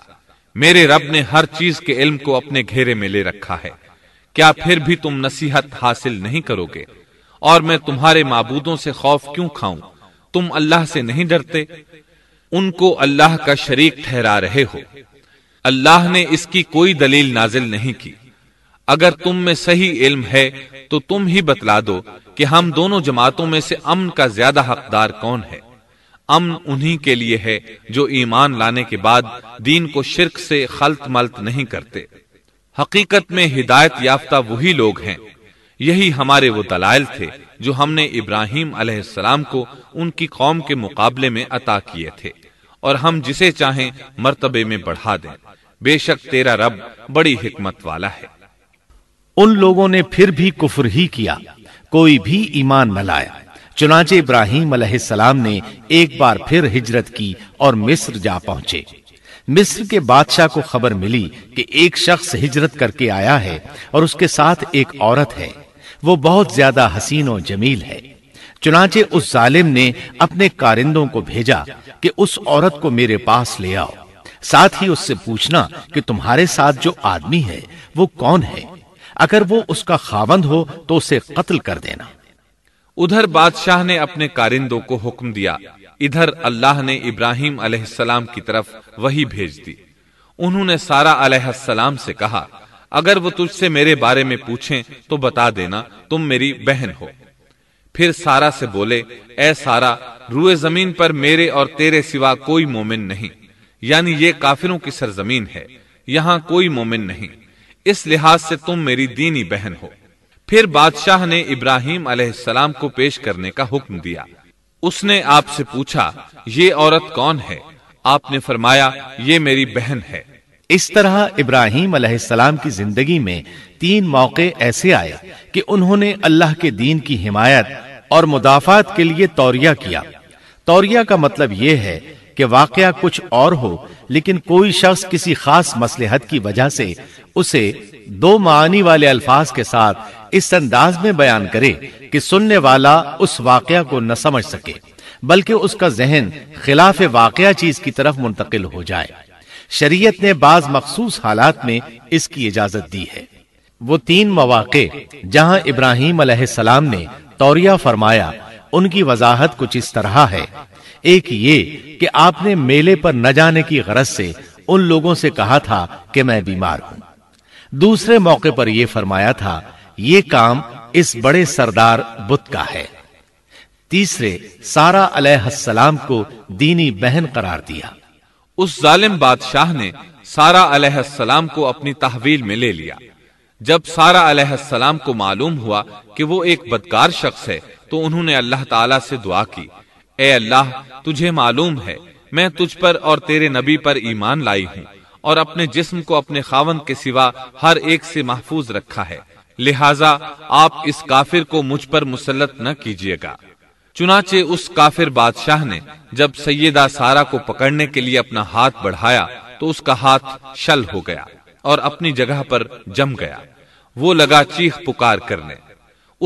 मेरे रब ने हर चीज के इल्म को अपने घेरे में ले रखा है क्या फिर भी तुम नसीहत हासिल नहीं करोगे और मैं तुम्हारे मबूदों से खौफ क्यों खाऊं तुम अल्लाह से नहीं डरते उनको अल्लाह का शरीक ठहरा रहे हो अल्लाह ने इसकी कोई दलील नाजिल नहीं की अगर तुम में सही इल्म है तो तुम ही बतला दो कि हम दोनों जमातों में से अमन का ज्यादा हकदार कौन है अमन उन्हीं के लिए है जो ईमान लाने के बाद दीन को शिरक से खलत मलत नहीं करते हकीकत में हिदायत याफ्ता वही लोग हैं यही हमारे वो दलाल थे जो हमने इब्राहिम अलैहिस्सलाम को उनकी कौम के मुकाबले में अता किए थे और हम जिसे चाहें मर्तबे में बढ़ा दें बेशक तेरा रब बड़ी हिकमत वाला है उन लोगों ने फिर भी कुफर ही किया कोई भी ईमान न लाया चुनाचे इब्राहिम सलाम ने एक बार फिर हिजरत की और मिस्र जा पहुंचे मिस्र के बादशाह को खबर मिली कि एक शख्स हिजरत करके आया है और उसके साथ एक औरत है वो बहुत ज्यादा हसीन और जमील है चुनाचे उस जालिम ने अपने कारिंदों को भेजा कि उस औरत को मेरे पास ले आओ साथ ही उससे पूछना कि तुम्हारे साथ जो आदमी है वो कौन है अगर वो उसका खावंद हो तो उसे कत्ल कर देना उधर बादशाह ने अपने कारिंदों को हुक्म दिया इधर अल्लाह ने इब्राहिम अलैहिस्सलाम की तरफ वही भेज दी उन्होंने सारा अलैहिस्सलाम से कहा अगर वो तुझसे मेरे बारे में पूछें तो बता देना तुम मेरी बहन हो फिर सारा से बोले ए सारा रूए जमीन पर मेरे और तेरे सिवा कोई मोमिन नहीं यानी ये काफिरों की सरजमीन है यहाँ कोई मोमिन नहीं इस लिहाज से तुम मेरी दीनी बहन हो फिर बादशाह ने इब्राहिम अलैहिस्सलाम को पेश करने का हुक्म दिया उसने आपसे पूछा ये औरत कौन है आपने फरमाया ये मेरी बहन है इस तरह इब्राहिम अलैहिस्सलाम की जिंदगी में तीन मौके ऐसे आए कि उन्होंने अल्लाह के दीन की हिमायत और मुदाफात के लिए तौरिया किया तौरिया का मतलब यह है कि वाकया कुछ और हो लेकिन कोई शख्स किसी खास मसलहत की वजह से उसे दो मानी वाले अल्फाज के साथ इस अंदाज में बयान करे कि सुनने वाला उस वाकया को न समझ सके बल्कि उसका जहन खिलाफ वाकया चीज की तरफ मुंतकिल हो जाए शरीयत ने बाज मखसूस हालात में इसकी इजाजत दी है वो तीन मौाक़े जहाँ इब्राहिम सलाम ने तौरिया फरमाया उनकी वजाहत कुछ इस तरह है एक ये कि आपने मेले पर न जाने की गरज से उन लोगों से कहा था कि मैं बीमार हूं दूसरे मौके पर यह फरमाया था ये काम इस बड़े सरदार बुद्ध का है तीसरे सारा अलैहिस्सलाम को दीनी बहन करार दिया उस जालिम बादशाह ने सारा अलैहिस्सलाम को अपनी तहवील में ले लिया जब सारा अलैहिस्सलाम को मालूम हुआ कि वो एक बदकार शख्स है तो उन्होंने अल्लाह ताला से दुआ की ए अल्लाह तुझे मालूम है मैं तुझ पर और तेरे नबी पर ईमान लाई हूँ और अपने जिस्म को अपने खावन के सिवा हर एक से महफूज रखा है लिहाजा आप इस काफिर को मुझ पर मुसलत न कीजिएगा चुनाचे उस काफिर बादशाह ने जब सैदा सारा को पकड़ने के लिए अपना हाथ बढ़ाया तो उसका हाथ शल हो गया और अपनी जगह पर जम गया वो लगा चीख पुकार करने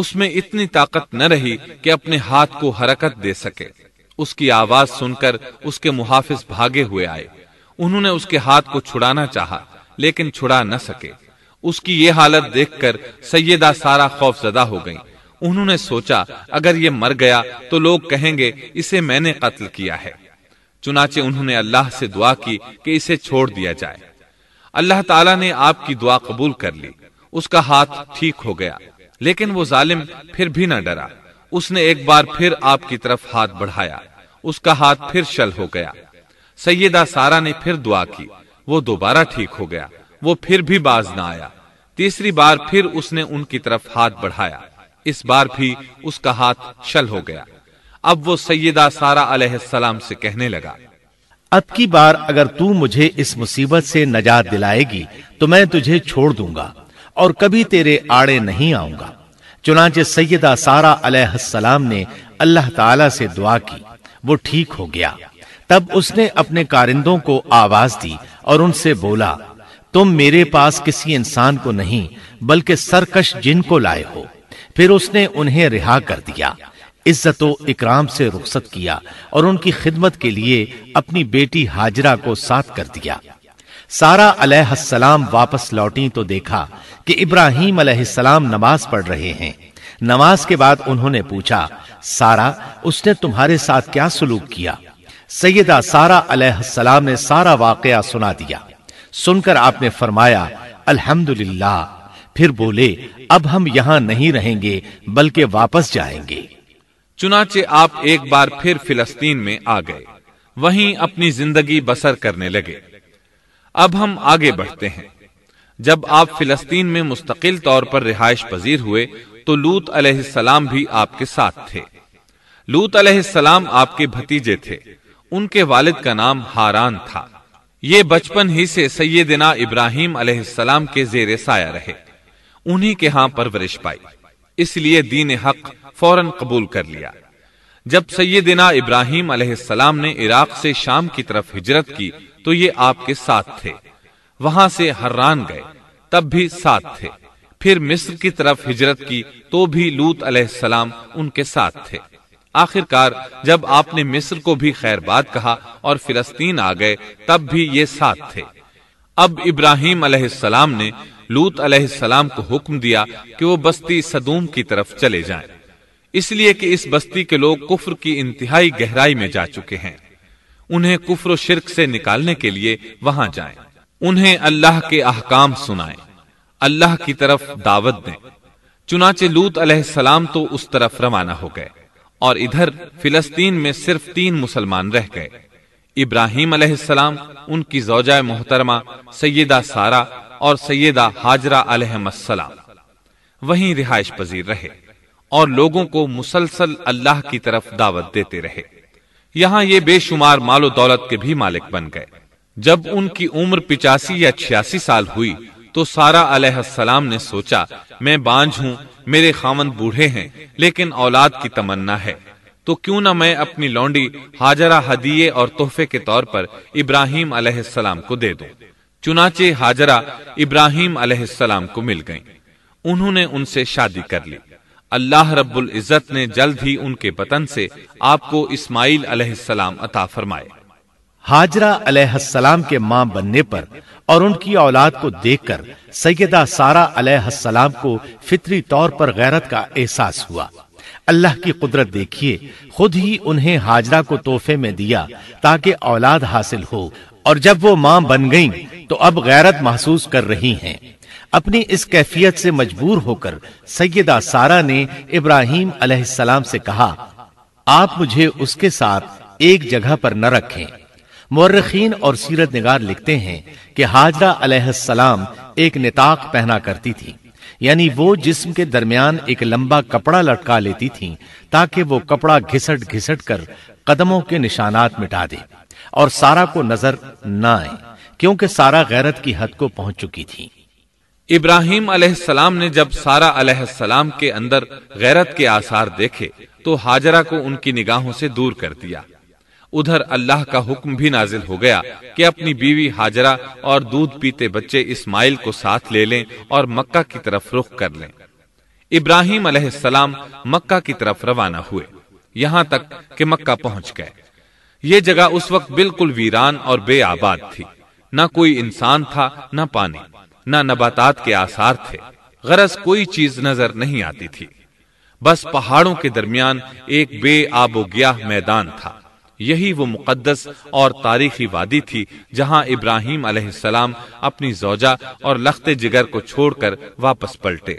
उसमें इतनी ताकत न रही कि अपने हाथ को हरकत दे सके उसकी आवाज सुनकर उसके मुहाफिज भागे हुए आए उन्होंने उसके हाथ को छुड़ाना चाहा, लेकिन छुड़ा न सके उसकी ये हालत देखकर सैयदा सारा जदा हो गई उन्होंने सोचा अगर ये मर गया तो लोग कहेंगे इसे मैंने कत्ल किया है चुनाचे उन्होंने अल्लाह से दुआ की कि इसे छोड़ दिया जाए अल्लाह ताला ने आपकी दुआ कबूल कर ली उसका हाथ ठीक हो गया लेकिन वो जालिम फिर भी ना डरा उसने एक बार फिर आपकी तरफ हाथ बढ़ाया उसका हाथ फिर शल हो गया सैयदा सारा ने फिर दुआ की वो दोबारा ठीक हो गया वो फिर भी बाज न आया तीसरी बार फिर उसने उनकी तरफ हाथ बढ़ाया इस बार भी उसका हाथ शल हो गया अब वो सैयदा सारा अलैहिस्सलाम से कहने लगा अब की बार अगर तू मुझे इस मुसीबत से नजात दिलाएगी तो मैं तुझे छोड़ दूंगा और कभी तेरे आड़े नहीं आऊंगा चुनाचे सैदा सारा अलैहिस्सलाम ने अल्लाह ताला से दुआ की वो ठीक हो गया तब उसने अपने कारिंदों को आवाज दी और उनसे बोला तुम मेरे पास किसी इंसान को नहीं बल्कि सरकश जिन को लाए हो फिर उसने उन्हें रिहा कर दिया इज्जत इकराम से रुखसत किया और उनकी खिदमत के लिए अपनी बेटी हाजरा को साथ कर दिया सारा अलैहिस्सलाम वापस लौटी तो देखा कि इब्राहिम अलैहिस्सलाम नमाज पढ़ रहे हैं नमाज के बाद उन्होंने पूछा सारा उसने तुम्हारे साथ क्या सुलूक किया सैयदा सारा अलैहिस्सलाम ने सारा वाकया सुना दिया सुनकर आपने फरमाया अल्हम्दुलिल्लाह फिर बोले अब हम यहां नहीं रहेंगे बल्कि वापस जाएंगे चुनाचे आप एक बार फिर फिलस्तीन में आ गए वहीं अपनी जिंदगी बसर करने लगे अब हम आगे बढ़ते हैं जब आप फिलस्तीन में मुस्तकिल तौर पर रिहाइश पजीर हुए तो लूत अलैहिस्सलाम भी आपके साथ थे लूत अलैहिस्सलाम आपके भतीजे थे उनके वालिद का नाम हारान था ये बचपन ही से सैदिना इब्राहिम अलैहिस्सलाम के जेर साया रहे उन्हीं के यहाँ परवरिश पाई इसलिए दीन हक फौरन कबूल कर लिया जब सैदिना इब्राहिम अलैहिस्सलाम ने इराक से शाम की तरफ हिजरत की तो ये आपके साथ थे वहां से हर्रान गए तब भी साथ थे फिर मिस्र की तरफ हिजरत की तो भी लूत अलैहिस्सलाम उनके साथ थे आखिरकार जब आपने मिस्र को भी खैरबाद कहा और फिलस्तीन आ गए तब भी ये साथ थे अब इब्राहिम अलैहिस्सलाम ने लूत अलैहिस्सलाम को हुक्म दिया कि वो बस्ती सदूम की तरफ चले जाएं, इसलिए कि इस बस्ती के लोग कुफर की इंतहाई गहराई में जा चुके हैं उन्हें कुफर शिरक से निकालने के लिए वहां जाएं, उन्हें अल्लाह के अहकाम सुनाएं, अल्लाह की तरफ दावत दें चुनाचे लूत सलाम तो उस तरफ रवाना हो गए और इधर फिलिस्तीन में सिर्फ तीन मुसलमान रह गए इब्राहिम सलाम उनकी जौजा मोहतरमा सैदा सारा और सैदा हाजरा सलाम वहीं रिहाइश पजीर रहे और लोगों को मुसलसल अल्लाह की तरफ दावत देते रहे यहाँ ये बेशुमार मालो दौलत के भी मालिक बन गए जब उनकी उम्र पिचासी या छियासी साल हुई तो सारा अलैहिस्सलाम ने सोचा मैं बांझ हूँ मेरे खामन बूढ़े हैं लेकिन औलाद की तमन्ना है तो क्यों ना मैं अपनी लौंडी हाजरा हदीये और तोहफे के तौर पर इब्राहिम अलैहिस्सलाम को दे दूं। चुनाचे हाजरा इब्राहिम अलैहिस्सलाम को मिल गईं। उन्होंने उनसे शादी कर ली अल्लाह रब्बुल इज़्ज़त ने जल्द ही उनके वतन से आपको इस्माइल अलैहिस्सलाम अता फरमाए हाजरा अलैहिस्सलाम के मां बनने पर और उनकी औलाद को देखकर सैयदा सारा अलैहिस्सलाम को फितरी तौर पर गैरत का एहसास हुआ अल्लाह की कुदरत देखिए खुद ही उन्हें हाजरा को तोहफे में दिया ताकि औलाद हासिल हो और जब वो मां बन गईं तो अब गैरत महसूस कर रही हैं अपनी इस कैफियत से मजबूर होकर सैयदा सारा ने इब्राहिम अलैहिस्सलाम से कहा आप मुझे उसके साथ एक जगह पर न रखें मर्रखीन और सीरत निगार लिखते हैं कि हाजरा अलैहिस्सलाम एक निताक पहना करती थी यानी वो जिस्म के दरमियान एक लंबा कपड़ा लटका लेती थी ताकि वो कपड़ा घिसट घिसट कर कदमों के निशानात मिटा दे और सारा को नजर न आए क्योंकि सारा गैरत की हद को पहुंच चुकी थी इब्राहिम अलैहिस्सलाम ने जब सारा अलैहिस्सलाम के अंदर गैरत के आसार देखे तो हाजरा को उनकी निगाहों से दूर कर दिया उधर अल्लाह का हुक्म भी नाजिल हो गया कि अपनी बीवी हाजरा और दूध पीते बच्चे इस्माइल को साथ ले लें और मक्का की तरफ रुख कर लें इब्राहिम अलैहिस्सलाम मक्का की तरफ रवाना हुए यहां तक कि मक्का पहुंच गए ये जगह उस वक्त बिल्कुल वीरान और बेआबाद थी न कोई इंसान था न पानी न नबातात के आसार थे गरज कोई चीज नजर नहीं आती थी बस पहाड़ों के दरमियान एक बे आबोग्याह मैदान था यही वो मुकद्दस और तारीखी वादी थी जहां इब्राहिम अलैहिस्सलाम अपनी जोजा और लखते जिगर को छोड़कर वापस पलटे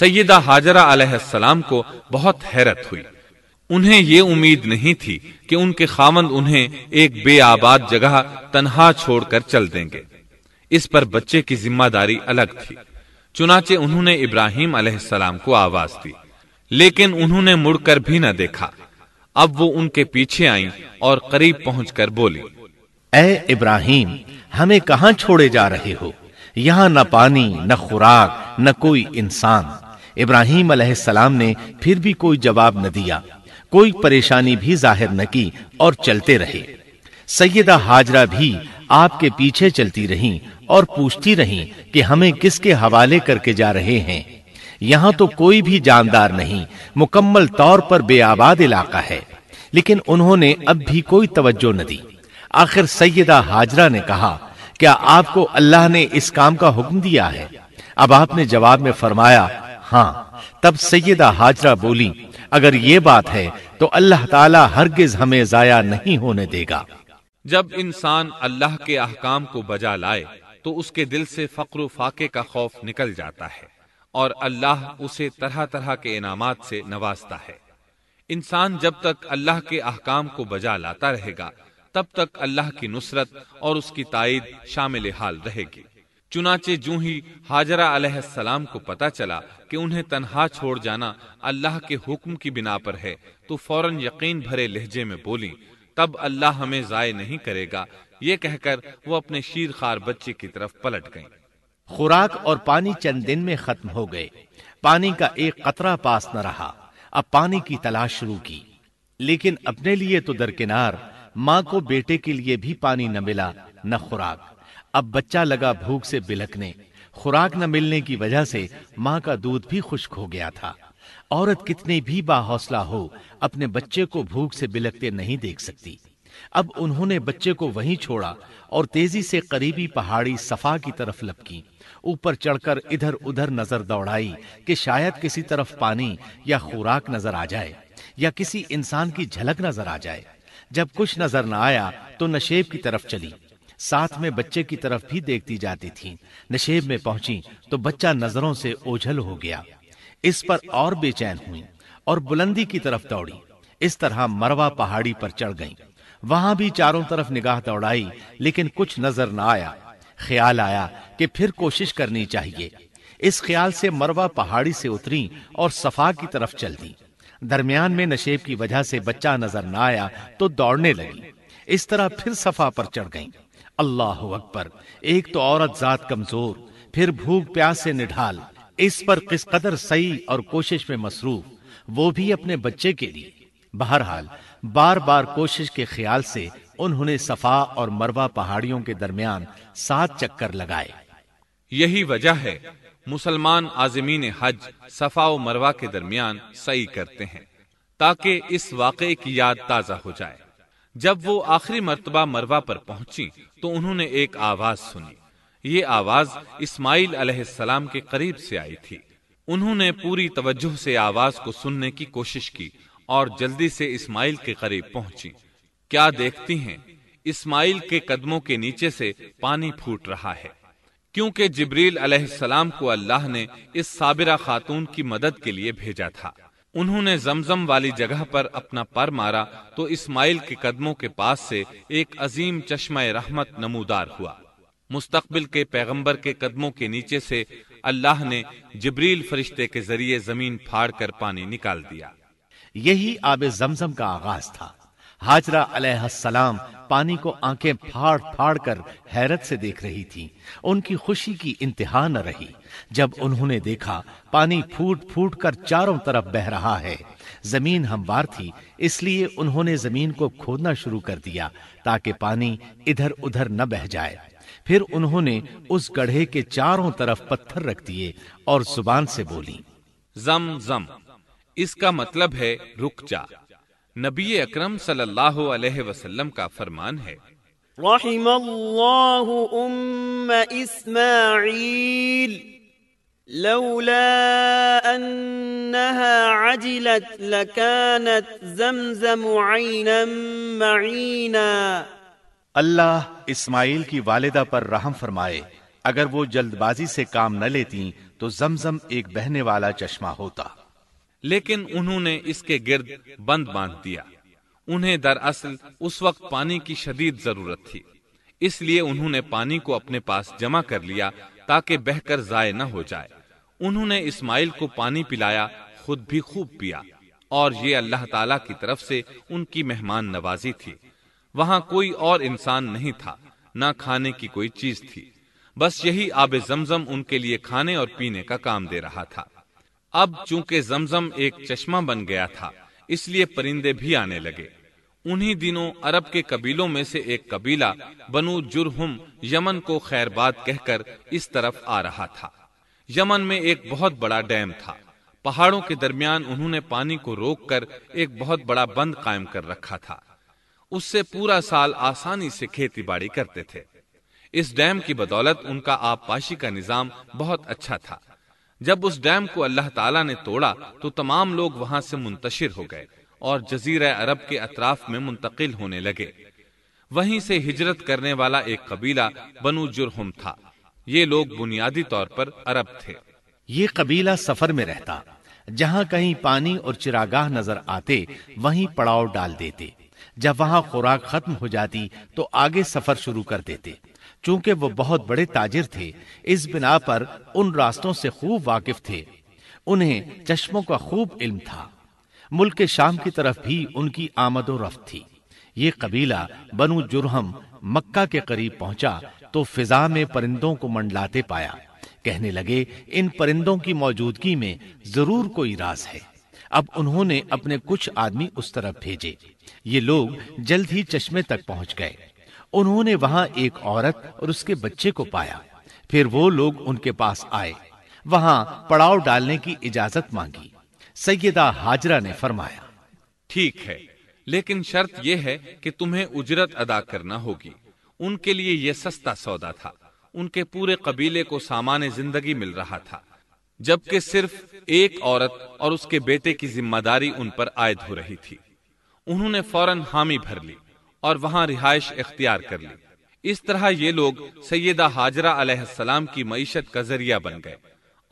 सैदा हाजरा अलैहिस्सलाम को बहुत हैरत हुई उन्हें ये उम्मीद नहीं थी कि उनके खामंद उन्हें एक बेआबाद जगह तनहा छोड़कर चल देंगे इस पर बच्चे की जिम्मेदारी अलग थी चुनाचे उन्होंने इब्राहिम अलैहिस्सलाम को आवाज दी लेकिन उन्होंने मुड़कर भी न देखा अब वो उनके पीछे आई और करीब पहुंचकर बोली ए इब्राहिम हमें कहा छोड़े जा रहे हो यहाँ न पानी न खुराक न कोई इंसान इब्राहिम अलैहिस्सलाम ने फिर भी कोई जवाब न दिया कोई परेशानी भी जाहिर न की और चलते रहे सैयदा हाजरा भी आपके पीछे चलती रहीं और पूछती रहीं कि हमें किसके हवाले करके जा रहे हैं यहाँ तो कोई भी जानदार नहीं मुकम्मल तौर पर बेआबाद इलाका है लेकिन उन्होंने अब भी कोई तवज्जो न दी आखिर सैयदा हाजरा ने कहा क्या आपको अल्लाह ने इस काम का हुक्म दिया है अब आपने जवाब में फरमाया हाँ तब सैयदा हाजरा बोली अगर ये बात है तो अल्लाह ताला हरगिज हमें जाया नहीं होने देगा जब इंसान अल्लाह के अहकाम को बजा लाए तो उसके दिल से फ़क्र फाके का खौफ निकल जाता है और अल्लाह उसे तरह तरह के इनाम से नवाजता है इंसान जब तक अल्लाह के अहकाम को बजा लाता रहेगा तब तक अल्लाह की नुसरत और उसकी तायद शामिल हाल रहेगी चुनाचे जू ही हाजरा अलैहिस्सलाम को पता चला कि उन्हें तनहा छोड़ जाना अल्लाह के हुक्म की बिना पर है तो फौरन यकीन भरे लहजे में बोली तब अल्लाह हमें ज़ाय नहीं करेगा ये कहकर वो अपने खार बच्चे की तरफ पलट गई खुराक और पानी चंद दिन में खत्म हो गए पानी का एक कतरा पास न रहा अब पानी की तलाश शुरू की लेकिन अपने लिए तो दरकिनार माँ को बेटे के लिए भी पानी न मिला न खुराक अब बच्चा लगा भूख से बिलकने खुराक न मिलने की वजह से माँ का दूध भी खुश्क हो गया था औरत कितने भी बाहौसला हो अपने बच्चे को भूख से बिलकते नहीं देख सकती अब उन्होंने बच्चे को वहीं छोड़ा और तेजी से करीबी पहाड़ी सफा की तरफ लपकी ऊपर चढ़कर इधर उधर नजर दौड़ाई कि शायद किसी तरफ पानी या खुराक नजर आ जाए या किसी इंसान की झलक नजर आ जाए जब कुछ नजर न आया तो नशेब की तरफ चली साथ में बच्चे की तरफ भी देखती जाती थी नशेब में पहुंची तो बच्चा नजरों से ओझल हो गया इस पर और बेचैन हुई और बुलंदी की तरफ दौड़ी इस तरह मरवा पहाड़ी पर चढ़ गई वहां भी चारों तरफ निगाह दौड़ाई लेकिन कुछ नजर न आया ख्याल आया कि फिर कोशिश करनी चाहिए इस ख्याल से मरवा पहाड़ी से उतरी और सफा की तरफ चल दी दरमियान में नशेब की वजह से बच्चा नजर न आया तो दौड़ने लगी इस तरह फिर सफा पर चढ़ गई अल्लाह अकबर एक तो औरत जात कमजोर फिर भूख प्यास से निढाल इस पर किस कदर सही और कोशिश में मसरूफ वो भी अपने बच्चे के लिए बहरहाल बार बार कोशिश के ख्याल से उन्होंने सफा और मरवा पहाड़ियों के दरमियान सात चक्कर लगाए यही वजह है मुसलमान आजमीन हज सफा और मरवा के दरमियान सही करते हैं ताकि इस वाक़े की याद ताज़ा हो जाए जब वो आखिरी मरतबा मरवा पर पहुंची तो उन्होंने एक आवाज सुनी ये आवाज इस्माइल अलैहिस्सलाम के करीब से आई थी उन्होंने पूरी तवज्जो से आवाज को सुनने की कोशिश की और जल्दी से इस्माइल के करीब पहुंची क्या देखती हैं इस्माइल के कदमों के नीचे से पानी फूट रहा है क्योंकि जिब्रील अलैहिस्सलाम को अल्लाह ने इस साबिरा खातून की मदद के लिए भेजा था उन्होंने जमजम वाली जगह पर अपना पर मारा तो इस्माइल के कदमों के पास से एक अजीम चश्मा रहमत नमूदार हुआ मुस्तबिल के पैगंबर के कदमों के नीचे से अल्लाह ने जबरील फरिश्ते के जरिए जमीन फाड़ कर पानी निकाल दिया यही आब जमजम का आगाज था हाजरा पानी को आंखें फाड़ फाड़ कर हैरत से देख रही थीं। उनकी खुशी की इंतहा न रही जब उन्होंने देखा पानी फूट फूट कर चारों तरफ बह रहा है जमीन हमवार थी इसलिए उन्होंने जमीन को खोदना शुरू कर दिया ताकि पानी इधर उधर न बह जाए फिर उन्होंने उस गढ़े के चारों तरफ पत्थर रख दिए और जुबान से बोली जम जम इसका मतलब है रुक जा नबी अक्रम सल्लल्लाहु अलैहि वसल्लम का फरमान है لولا انها عجلت لكانت زمزم عينا معينا अल्लाह इस्माइल की वालिदा पर रहम फरमाए अगर वो जल्दबाजी से काम न लेती तो जमजम एक बहने वाला चश्मा होता लेकिन उन्होंने इसके गिर्द बंद बांध दिया उन्हें दरअसल उस वक्त पानी की शदीद जरूरत थी इसलिए उन्होंने पानी को अपने पास जमा कर लिया ताकि बहकर जाय न हो जाए उन्होंने इस्माइल को पानी पिलाया खुद भी खूब पिया और ये अल्लाह ताला की तरफ से उनकी मेहमान नवाजी थी वहां कोई और इंसान नहीं था ना खाने की कोई चीज थी बस यही आब जमजम उनके लिए खाने और पीने का काम दे रहा था अब चूंकि जमजम एक चश्मा बन गया था इसलिए परिंदे भी आने लगे उन्हीं दिनों अरब के कबीलों में से एक कबीला बनु जुरहुम यमन को खैरबाद कहकर इस तरफ आ रहा था यमन में एक बहुत बड़ा डैम था पहाड़ों के दरमियान उन्होंने पानी को रोककर एक बहुत बड़ा बंद कायम कर रखा था उससे पूरा साल आसानी से खेती बाड़ी करते थे इस डैम की बदौलत उनका आबपाशी का निजाम बहुत अच्छा था जब उस डैम को अल्लाह ताला ने तोड़ा तो तमाम लोग वहां से मुंतशिर हो गए और जजीर अरब के अतराफ में मुंतकिल होने लगे वहीं से हिजरत करने वाला एक कबीला बनु जुर्म था ये लोग बुनियादी तौर पर अरब थे ये कबीला सफर में रहता जहाँ कहीं पानी और चिरागाह नजर आते वहीं पड़ाव डाल देते जब वहां खुराक खत्म हो जाती तो आगे सफर शुरू कर देते चूंकि वो बहुत बड़े ताजिर थे इस बिना पर उन रास्तों से खूब वाकिफ थे उन्हें चश्मों का खूब इल्म था मुल्क के शाम की तरफ भी उनकी आमदो रफ्त थी ये कबीला बनु जुरहम मक्का के करीब पहुंचा तो फिजा में परिंदों को मंडलाते पाया कहने लगे इन परिंदों की मौजूदगी में जरूर कोई राज है अब उन्होंने अपने कुछ आदमी उस तरफ भेजे ये लोग जल्द ही चश्मे तक पहुंच गए उन्होंने वहां एक औरत और उसके बच्चे को पाया फिर वो लोग उनके पास आए वहां पड़ाव डालने की इजाजत मांगी सैयदा हाजरा ने फरमाया ठीक है लेकिन शर्त यह है कि तुम्हें उजरत अदा करना होगी उनके लिए यह सस्ता सौदा था उनके पूरे कबीले को सामान्य जिंदगी मिल रहा था जबकि सिर्फ एक औरत और उसके बेटे की जिम्मेदारी उन पर आयद हो रही थी उन्होंने फौरन हामी भर ली और वहां रिहाइश इख्तियार कर ली इस तरह ये लोग सैदा हाजरा अलैहिस्सलाम की मीशत का जरिया बन गए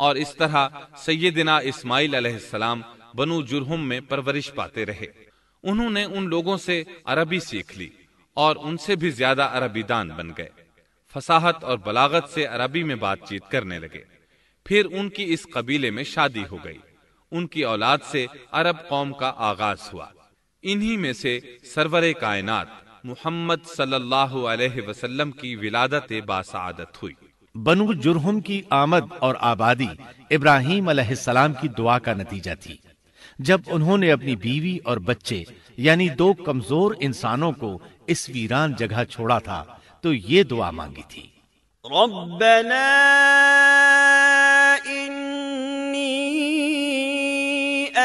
और इस तरह सैदिना इस्माइल अलैहिस्सलाम बनु जुरहुम में परवरिश पाते रहे उन्होंने उन लोगों से अरबी सीख ली और उनसे भी ज्यादा अरबीदान बन गए फसाहत और बलागत से अरबी में बातचीत करने लगे फिर उनकी इस कबीले में शादी हो गई उनकी औलाद से अरब कौम का आगाज हुआ इन्हीं में से सरवर कायनात मोहम्मद सल्लल्लाहु अलैहि वसल्लम की विलादत बासादत हुई बनु जुरहुम की आमद और आबादी इब्राहिम अलैहिस्सलाम की दुआ का नतीजा थी जब उन्होंने अपनी बीवी और बच्चे यानी दो कमजोर इंसानों को इस वीरान जगह छोड़ा था तो ये दुआ मांगी थी रब्बना इन्नी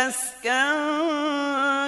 अस्का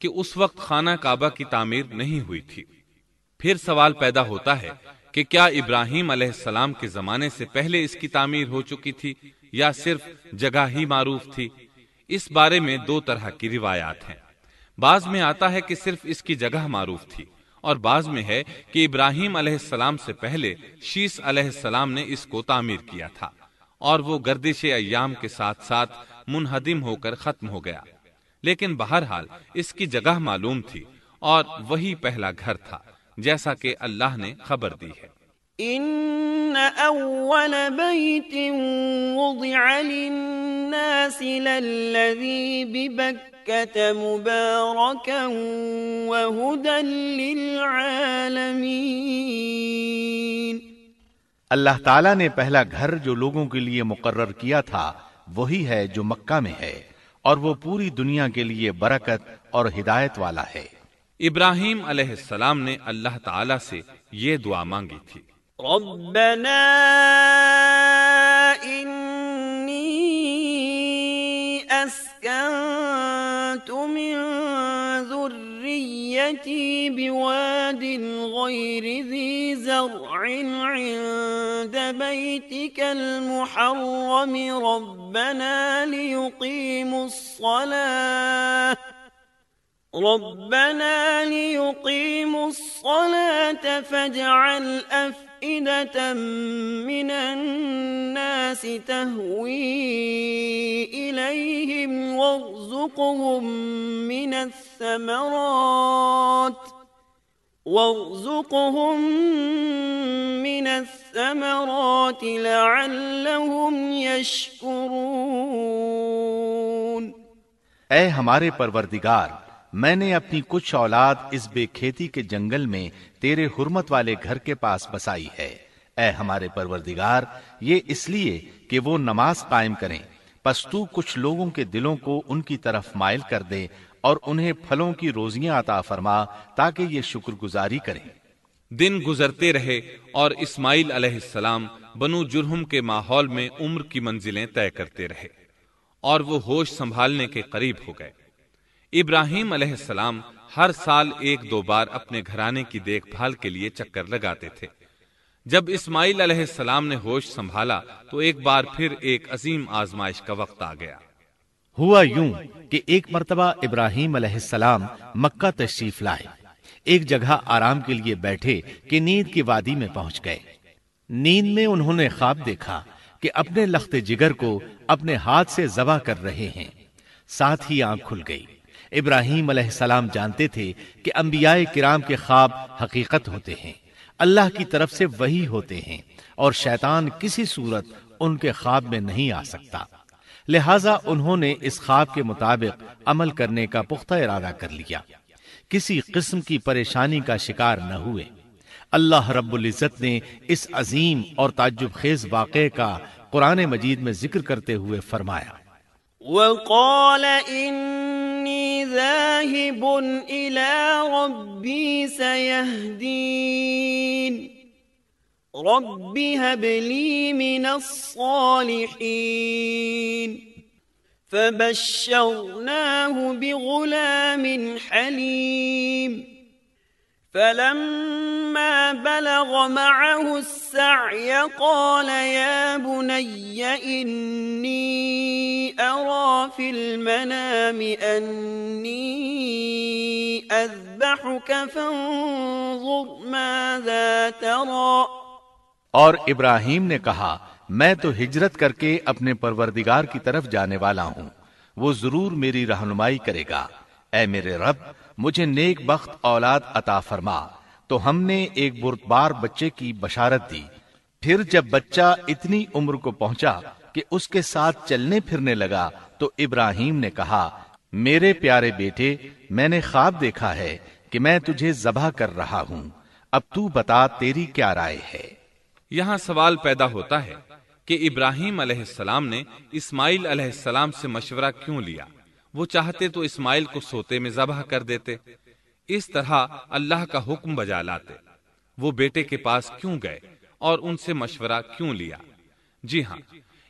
कि उस वक्त खाना काबा की तामीर नहीं हुई थी फिर सवाल पैदा होता है कि क्या इब्राहिम अलैहिस्सलाम के जमाने से पहले इसकी तामीर हो चुकी थी या सिर्फ जगह ही मारूफ थी इस बारे में दो तरह की रिवायात हैं बाज में आता है कि सिर्फ इसकी जगह मारूफ थी और बाज में है कि इब्राहिम अलैहिस्सलाम से पहले शीस अलैहिस्सलाम ने इसको तामीर किया था और वो गर्दिश अयाम के साथ साथ मुनहदिम होकर खत्म हो गया लेकिन बहरहाल इसकी जगह मालूम थी और वही पहला घर था जैसा कि अल्लाह ने खबर दी है إن أول بيت وضع للناس للذي ببكة مباركا وهدى للعالمين अल्लाह ताला نے پہلا گھر جو لوگوں کے لیے مقرر کیا تھا وہی ہے جو مکہ میں ہے और वो पूरी दुनिया के लिए बरकत और हिदायत वाला है इब्राहिम अलैहिस्सलाम ने अल्लाह ताला से ये दुआ मांगी थी इन्नी अस्कंतु मिन يأتي بواد غير ذي زرع عند بيتك المحرم ربنا ليقيموا الصلاة ربنا ليقيموا الصلاة فاجعل أفئدة من الناس تهوي إليهم وارزقهم من الثمرات وارزقهم من الثمرات لعلهم يشكرون اے ہمارے پروردگار मैंने अपनी कुछ औलाद इस बेखेती के जंगल में तेरे हुरमत वाले घर के पास बसाई है ए हमारे परवरदिगार ये इसलिए कि वो नमाज कायम करें पस तू कुछ लोगों के दिलों को उनकी तरफ मायल कर दे और उन्हें फलों की रोजियां अता फरमा ताकि ये शुक्रगुजारी करें दिन गुजरते रहे और इस्माइल अलैहिस्सलाम बनु जुर्हम के माहौल में उम्र की मंजिलें तय करते रहे और वो होश संभालने के करीब हो गए इब्राहिम अलैहिस्सलाम हर साल एक दो बार अपने घराने की देखभाल के लिए चक्कर लगाते थे जब इस्माइल अलैहिस्सलाम ने होश संभाला तो एक बार फिर एक अजीम आजमाइश का वक्त आ गया हुआ यूं कि एक मरतबा इब्राहिम अलैहिस्सलाम मक्का तशरीफ लाए एक जगह आराम के लिए बैठे कि नींद की वादी में पहुंच गए नींद में उन्होंने ख्वाब देखा कि अपने लखते जिगर को अपने हाथ से जबा कर रहे हैं साथ ही आंख खुल गई इब्राहिम सलाम जानते थे कि अम्बिया किराम के ख्वाब हकीकत होते हैं अल्लाह की तरफ से वही होते हैं और शैतान किसी सूरत उनके ख्वाब में नहीं आ सकता लिहाजा उन्होंने इस ख्वाब के मुताबिक अमल करने का पुख्ता इरादा कर लिया किसी किस्म की परेशानी का शिकार न हुए अल्लाह रब्बुल इज़्ज़त ने इस अजीम और ताजुब खेज वाक़े का कुरान मजीद में जिक्र करते हुए फरमाया إني ذاهب إلى ربي سيهدين رب هب لي من الصالحين فبشرناه بغلام حليم فلما بلغ معه السعي قال يا بني إني أرى في المنام أني أذبحك فانظر ماذا ترى और इब्राहिम ने कहा मैं तो हिजरत करके अपने परवरदिगार की तरफ जाने वाला हूं वो जरूर मेरी रहनुमाई करेगा ऐ मेरे रब मुझे नेक बख्त औलाद अता फरमा तो हमने एक बुरबार बच्चे की बशारत दी फिर जब बच्चा इतनी उम्र को पहुंचा कि उसके साथ चलने फिरने लगा तो इब्राहिम ने कहा मेरे प्यारे बेटे मैंने ख्वाब देखा है कि मैं तुझे जबा कर रहा हूं अब तू बता तेरी क्या राय है यहाँ सवाल पैदा होता है कि इब्राहिम अलैहिस्सलाम ने इस्माइल अलैहिस्सलाम से मशवरा क्यों लिया वो चाहते तो इस्माइल को सोते में जबह कर देते इस तरह अल्लाह का हुक्म बजा लाते वो बेटे के पास क्यों गए और उनसे मशवरा क्यों लिया जी हाँ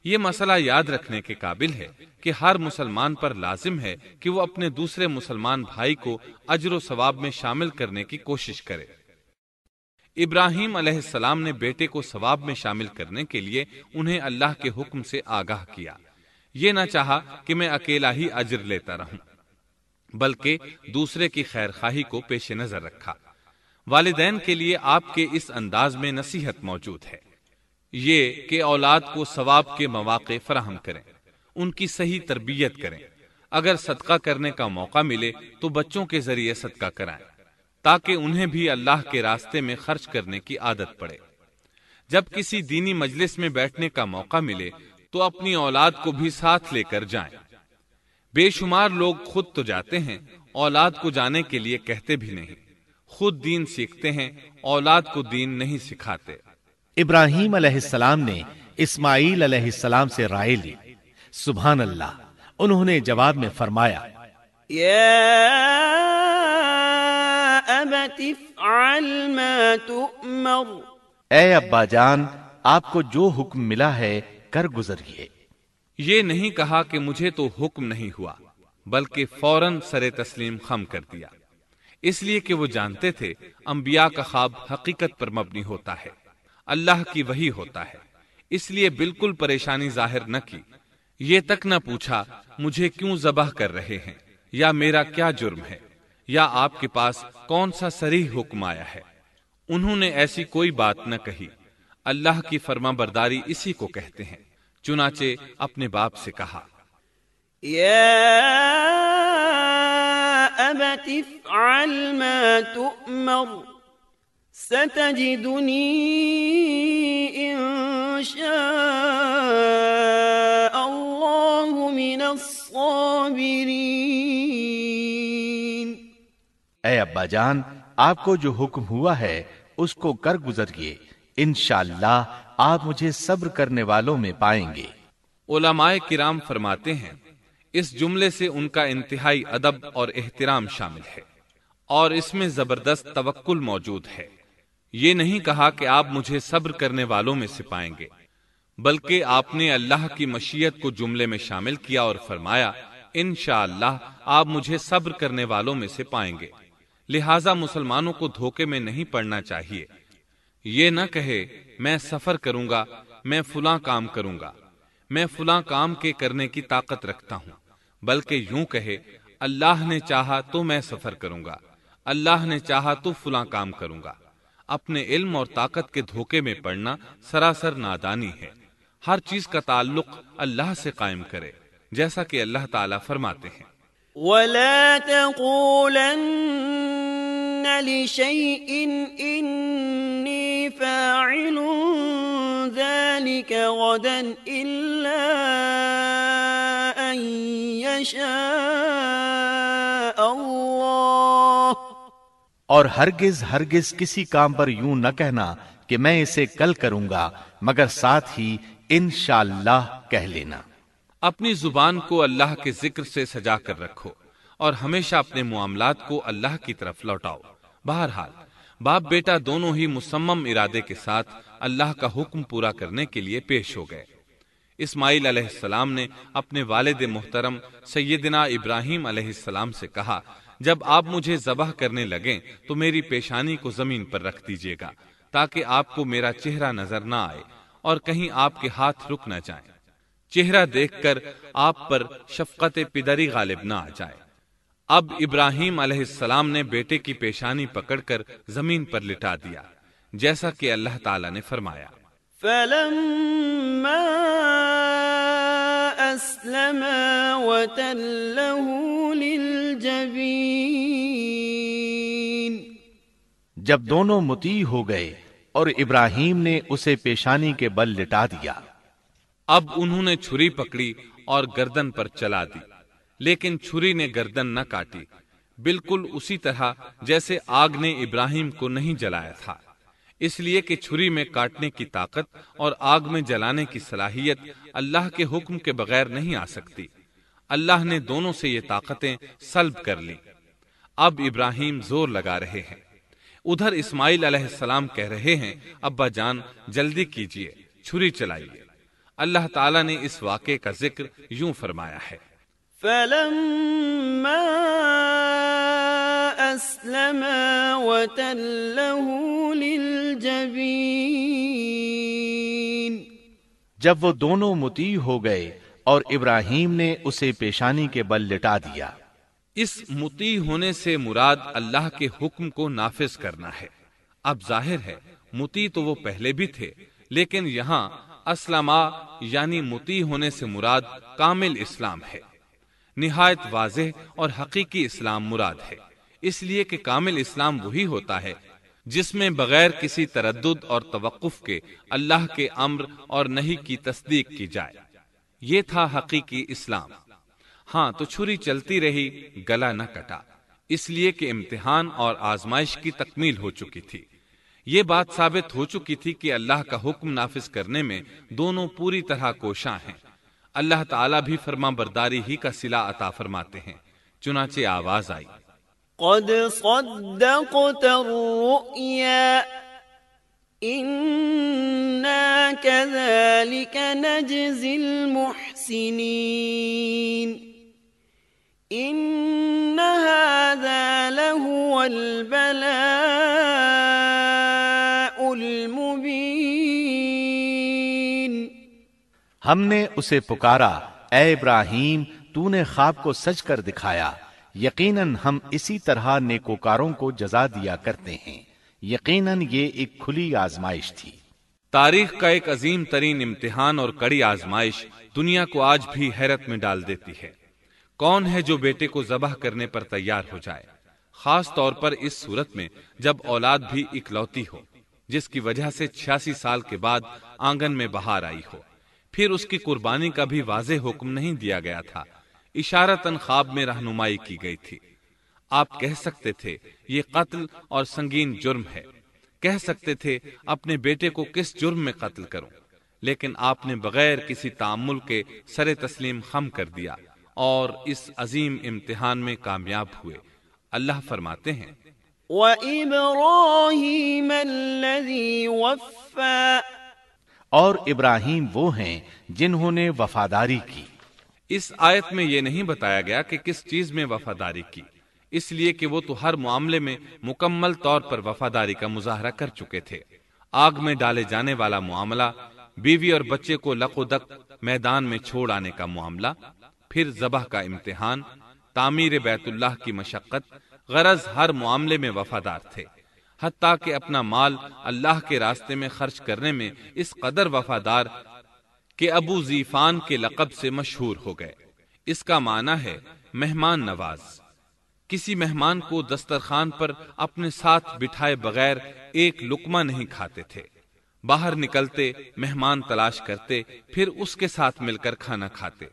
ये मसला याद रखने के काबिल है कि हर मुसलमान पर लाजिम है कि वो अपने दूसरे मुसलमान भाई को अजर सवाब में शामिल करने की कोशिश करे इब्राहिम अलैहिस्सलाम ने बेटे को सवाब में शामिल करने के लिए उन्हें अल्लाह के हुक्म से आगाह किया ये ना चाह कि मैं अकेला ही अजर लेता रहूं बल्कि दूसरे की खैर खाही को पेश नजर रखा वालदेन के लिए आपके इस अंदाज में नसीहत मौजूद है ये कि औलाद को सवाब के मौाक़े फराहम करें उनकी सही तरबियत करें अगर सदका करने का मौका मिले तो बच्चों के जरिए सदका कराएं ताकि उन्हें भी अल्लाह के रास्ते में खर्च करने की आदत पड़े जब किसी दीनी मजलिस में बैठने का मौका मिले तो अपनी औलाद को भी साथ लेकर जाएं। बेशुमार लोग खुद तो जाते हैं औलाद को जाने के लिए कहते भी नहीं खुद दीन सीखते हैं औलाद को दीन नहीं सिखाते इब्राहिम अलैहिस्सलाम ने इस्माइल अलैहिस्सलाम से राय ली सुबह अल्लाह उन्होंने जवाब में फरमाया ए अब्बा जान आपको जो हुक्म मिला है कर गुजरिए ये नहीं कहा कि मुझे तो हुक्म नहीं हुआ बल्कि फौरन सरे तस्लीम खम कर दिया इसलिए कि वो जानते थे अंबिया का ख्वाब हकीकत पर मबनी होता है अल्लाह की वही होता है इसलिए बिल्कुल परेशानी जाहिर न की ये तक न पूछा मुझे क्यों जबाह कर रहे हैं या मेरा क्या जुर्म है या आपके पास कौन सा सरी हुक्म आया है उन्होंने ऐसी कोई बात न कही अल्लाह की फर्मा बरदारी इसी को कहते हैं चुनाचे अपने बाप से कहा अब्बा जान आपको जो हुक्म हुआ है उसको कर गुजरिए इनशाला आप मुझे सब्र करने वालों में पाएंगे ओलामाए किराम फरमाते हैं इस जुमले से उनका इंतहाई अदब और एहतराम शामिल है और इसमें जबरदस्त तवक्ल मौजूद है ये नहीं कहा कि आप मुझे सब्र करने वालों में से पाएंगे बल्कि आपने अल्लाह की मशीयत को जुमले में शामिल किया और फरमाया इन आप मुझे सब्र करने वालों में से पाएंगे लिहाजा मुसलमानों को धोखे में नहीं पड़ना चाहिए ये न कहे मैं सफर करूंगा मैं फुला काम करूंगा मैं फुला काम के करने की ताकत रखता हूँ बल्कि यूं कहे अल्लाह ने चाहा तो मैं सफर करूंगा अल्लाह ने चाहा तो फुला काम करूंगा अपने इल्म और ताकत के धोखे में पड़ना सरासर नादानी है हर चीज का ताल्लुक अल्लाह से कायम करे जैसा कि अल्लाह ताला फरमाते हैं ولا تقولن لشيء إني فاعل ذلك غدا إلا أن يشاء الله और हरगिज हरगिज किसी काम पर यूं न कहना कि मैं इसे कल करूंगा मगर साथ ही इनशाला कह लेना अपनी जुबान को अल्लाह के जिक्र से सजा कर रखो और हमेशा अपने मामला को अल्लाह की तरफ लौटाओ बहरहाल बाप बेटा दोनों ही मुसम्म इरादे के साथ अल्लाह का हुक्म पूरा करने के लिए पेश हो गए इस्माईल अलैहिस्सलाम ने अपने वालद मोहतरम सैदना इब्राहिम अलैहिस्सलाम से कहा जब आप मुझे जबह करने लगे तो मेरी पेशानी को जमीन पर रख दीजिएगा ताकि आपको मेरा चेहरा नजर ना आए और कहीं आपके हाथ रुक न जाए चेहरा देखकर आप पर शफकत पिदरी गालिब ना आ जाए अब इब्राहिम अलैहिस्सलाम ने बेटे की पेशानी पकड़कर जमीन पर लिटा दिया जैसा कि अल्लाह ताला ने फरमाया जब दोनों मुती हो गए और इब्राहिम ने उसे पेशानी के बल लिटा दिया अब उन्होंने छुरी पकड़ी और गर्दन पर चला दी लेकिन छुरी ने गर्दन न काटी बिल्कुल उसी तरह जैसे आग ने इब्राहिम को नहीं जलाया था इसलिए कि छुरी में काटने की ताकत और आग में जलाने की सलाहियत अल्लाह के हुक्म के बगैर नहीं आ सकती अल्लाह ने दोनों से ये ताकतें सल्ब कर ली अब इब्राहिम जोर लगा रहे हैं उधर इस्माइल अलैहिस्सलाम कह रहे हैं अब्बा जान जल्दी कीजिए छुरी चलाइए अल्लाह ताला ने इस वाक्य का जिक्र यूं फरमाया है जब वो दोनों मुती हो गए और इब्राहिम ने उसे पेशानी के बल लिटा दिया इस मुती होने से मुराद अल्लाह के हुक्म को नाफिज करना है अब जाहिर है मुती तो वो पहले भी थे लेकिन यहाँ असलमा यानी मुती होने से मुराद कामिल इस्लाम है निहायत वाजह और हकीकी इस्लाम मुराद है इसलिए कि कामिल इस्लाम वही होता है जिसमें बगैर किसी तरद और तवक्फ के अल्लाह के अम्र और नहीं की तस्दीक की जाए ये था हकीकी इस्लाम हाँ तो छुरी चलती रही गला न कटा इसलिए कि इम्तिहान और आजमाइश की तकमील हो चुकी थी ये बात साबित हो चुकी थी कि अल्लाह का हुक्म नाफिज करने में दोनों पूरी तरह कोशा हैं अल्लाह ताला भी फरमा बरदारी ही का सिला अता फरमाते हैं चुनाचे आवाज आई إن هذا لهو البلاء हमने उसे पुकारा ए इब्राहिम तूने खाब को सच कर दिखाया यकीनन हम इसी तरह नेकोकारों को जजा दिया करते हैं यकीनन ये एक खुली आजमाइश थी तारीख का एक अजीम तरीन इम्तिहान और कड़ी आजमाइश दुनिया को आज भी हैरत में डाल देती है कौन है जो बेटे को जबह करने पर तैयार हो जाए खास तौर पर इस सूरत में जब औलाद भी इकलौती हो जिसकी वजह से छियासी साल के बाद आंगन में बाहर आई हो फिर उसकी कुर्बानी का भी वाज हुक्म नहीं दिया गया था इशारतन ख्वाब में रहनुमाई की गई थी आप कह सकते थे ये कत्ल और संगीन जुर्म है कह सकते थे अपने बेटे को किस जुर्म में कत्ल करूं लेकिन आपने बगैर किसी तामुल के सरे तस्लीम खम कर दिया और इस अजीम इम्तिहान में कामयाब हुए अल्लाह फरमाते हैं और इब्राहिम वो हैं जिन्होंने वफादारी की इस आयत में ये नहीं बताया गया कि किस चीज में वफादारी की इसलिए कि वो तो हर मामले में मुकम्मल तौर पर वफादारी का मुजाहरा कर चुके थे आग में डाले जाने वाला मामला बीवी और बच्चे को लकोदक मैदान में छोड़ आने का मामला फिर जबह का इम्तिहान तामीर बैतुल्लाह की मशक्कत गरज हर मामले में वफादार थे हती कि अपना माल अल्लाह के रास्ते में खर्च करने में इस कदर वफादार के अबू जीफान के लकब से मशहूर हो गए इसका माना है मेहमान नवाज किसी मेहमान को दस्तरखान पर अपने साथ बिठाए बगैर एक लुकमा नहीं खाते थे बाहर निकलते मेहमान तलाश करते फिर उसके साथ मिलकर खाना खाते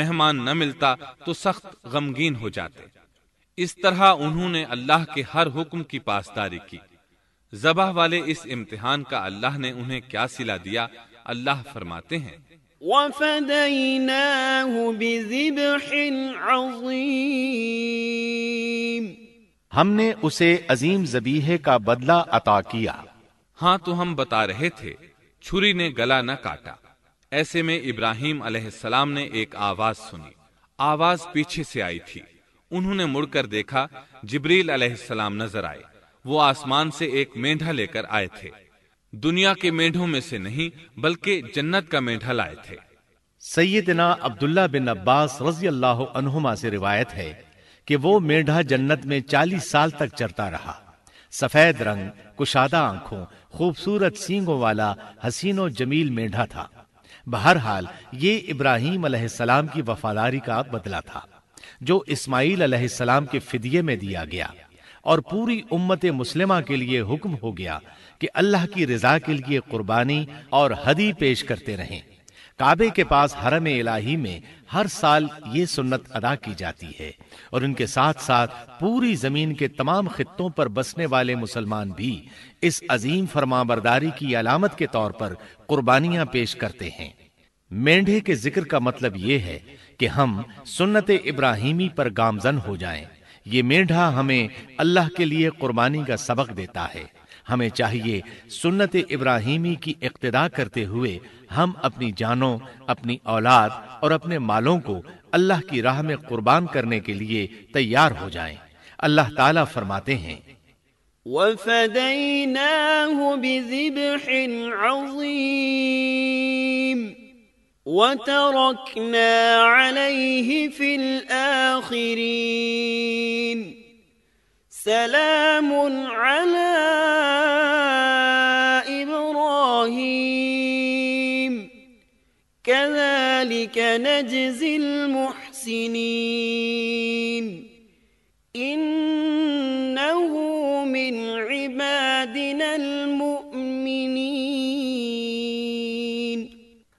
मेहमान न मिलता तो सख्त गमगीन हो जाते इस तरह उन्होंने अल्लाह के हर हुक्म की पासदारी की जबह वाले इस इम्तिहान का अल्लाह ने उन्हें क्या सिला दिया अल्लाह फरमाते हैं हमने उसे अजीम जबीहे का बदला अता किया हाँ तो हम बता रहे थे छुरी ने गला न काटा ऐसे में इब्राहिम अलैहिस्सलाम ने एक आवाज सुनी आवाज पीछे से आई थी उन्होंने मुड़कर देखा जिब्रील अलैहिस्सलाम नजर आए वो आसमान से एक मेंढा लेकर आए थे दुनिया के मेंढों में से नहीं बल्कि जन्नत का मेंढा लाए थे सैदना अब्दुल्ला बिन अब्बास रजी अल्लाह अनहुमा से रिवायत है कि वो मेंढा जन्नत में चालीस साल तक चरता रहा सफेद रंग कुशादा आंखों खूबसूरत सींगों वाला हसीनो जमील मेंढा था बहरहाल ये इब्राहिम अलैहिस्सलाम की वफादारी का बदला था जो इस्माइल अलैहिस्सलाम के फिदिये में दिया गया और पूरी उम्मत मुस्लिमा के लिए हुक्म हो गया कि अल्लाह की रजा के लिए कुर्बानी और हदी पेश करते रहें काबे के पास हरम इलाही में हर साल ये सुन्नत अदा की जाती है और उनके साथ साथ पूरी जमीन के तमाम खित्तों पर बसने वाले मुसलमान भी इस अजीम फरमाबरदारी की अलामत के तौर पर कुर्बानियां पेश करते हैं मेंढे के जिक्र का मतलब ये है कि हम सुन्नत इब्राहिमी पर गामजन हो जाएं। ये मेंढा हमें अल्लाह के लिए कुर्बानी का सबक देता है हमें चाहिए सुन्नत इब्राहिमी की इक्तदा करते हुए हम अपनी जानों अपनी औलाद और अपने मालों को अल्लाह की राह में कुर्बान करने के लिए तैयार हो जाएं। अल्लाह ताला फरमाते हैं وَفَدَيْنَاهُ بِذِبْحٍ عَظِيمٍ وتركنا عليه في الآخرين سلام على إبراهيم كذلك نجزي المحسنين إنه من عبادنا المؤمنين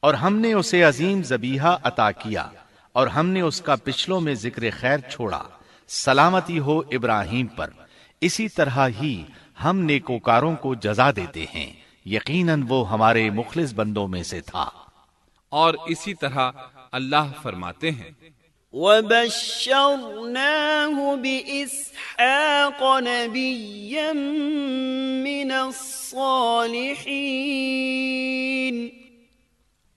और हमने उसे अजीम जबीहा अता किया और हमने उसका पिछलों में जिक्र खैर छोड़ा सलामती हो इब्राहिम पर इसी तरह ही हम नेकोकारों को जजा देते हैं यकीनन वो हमारे मुखलिस बंदों में से था और इसी तरह अल्लाह फरमाते हैं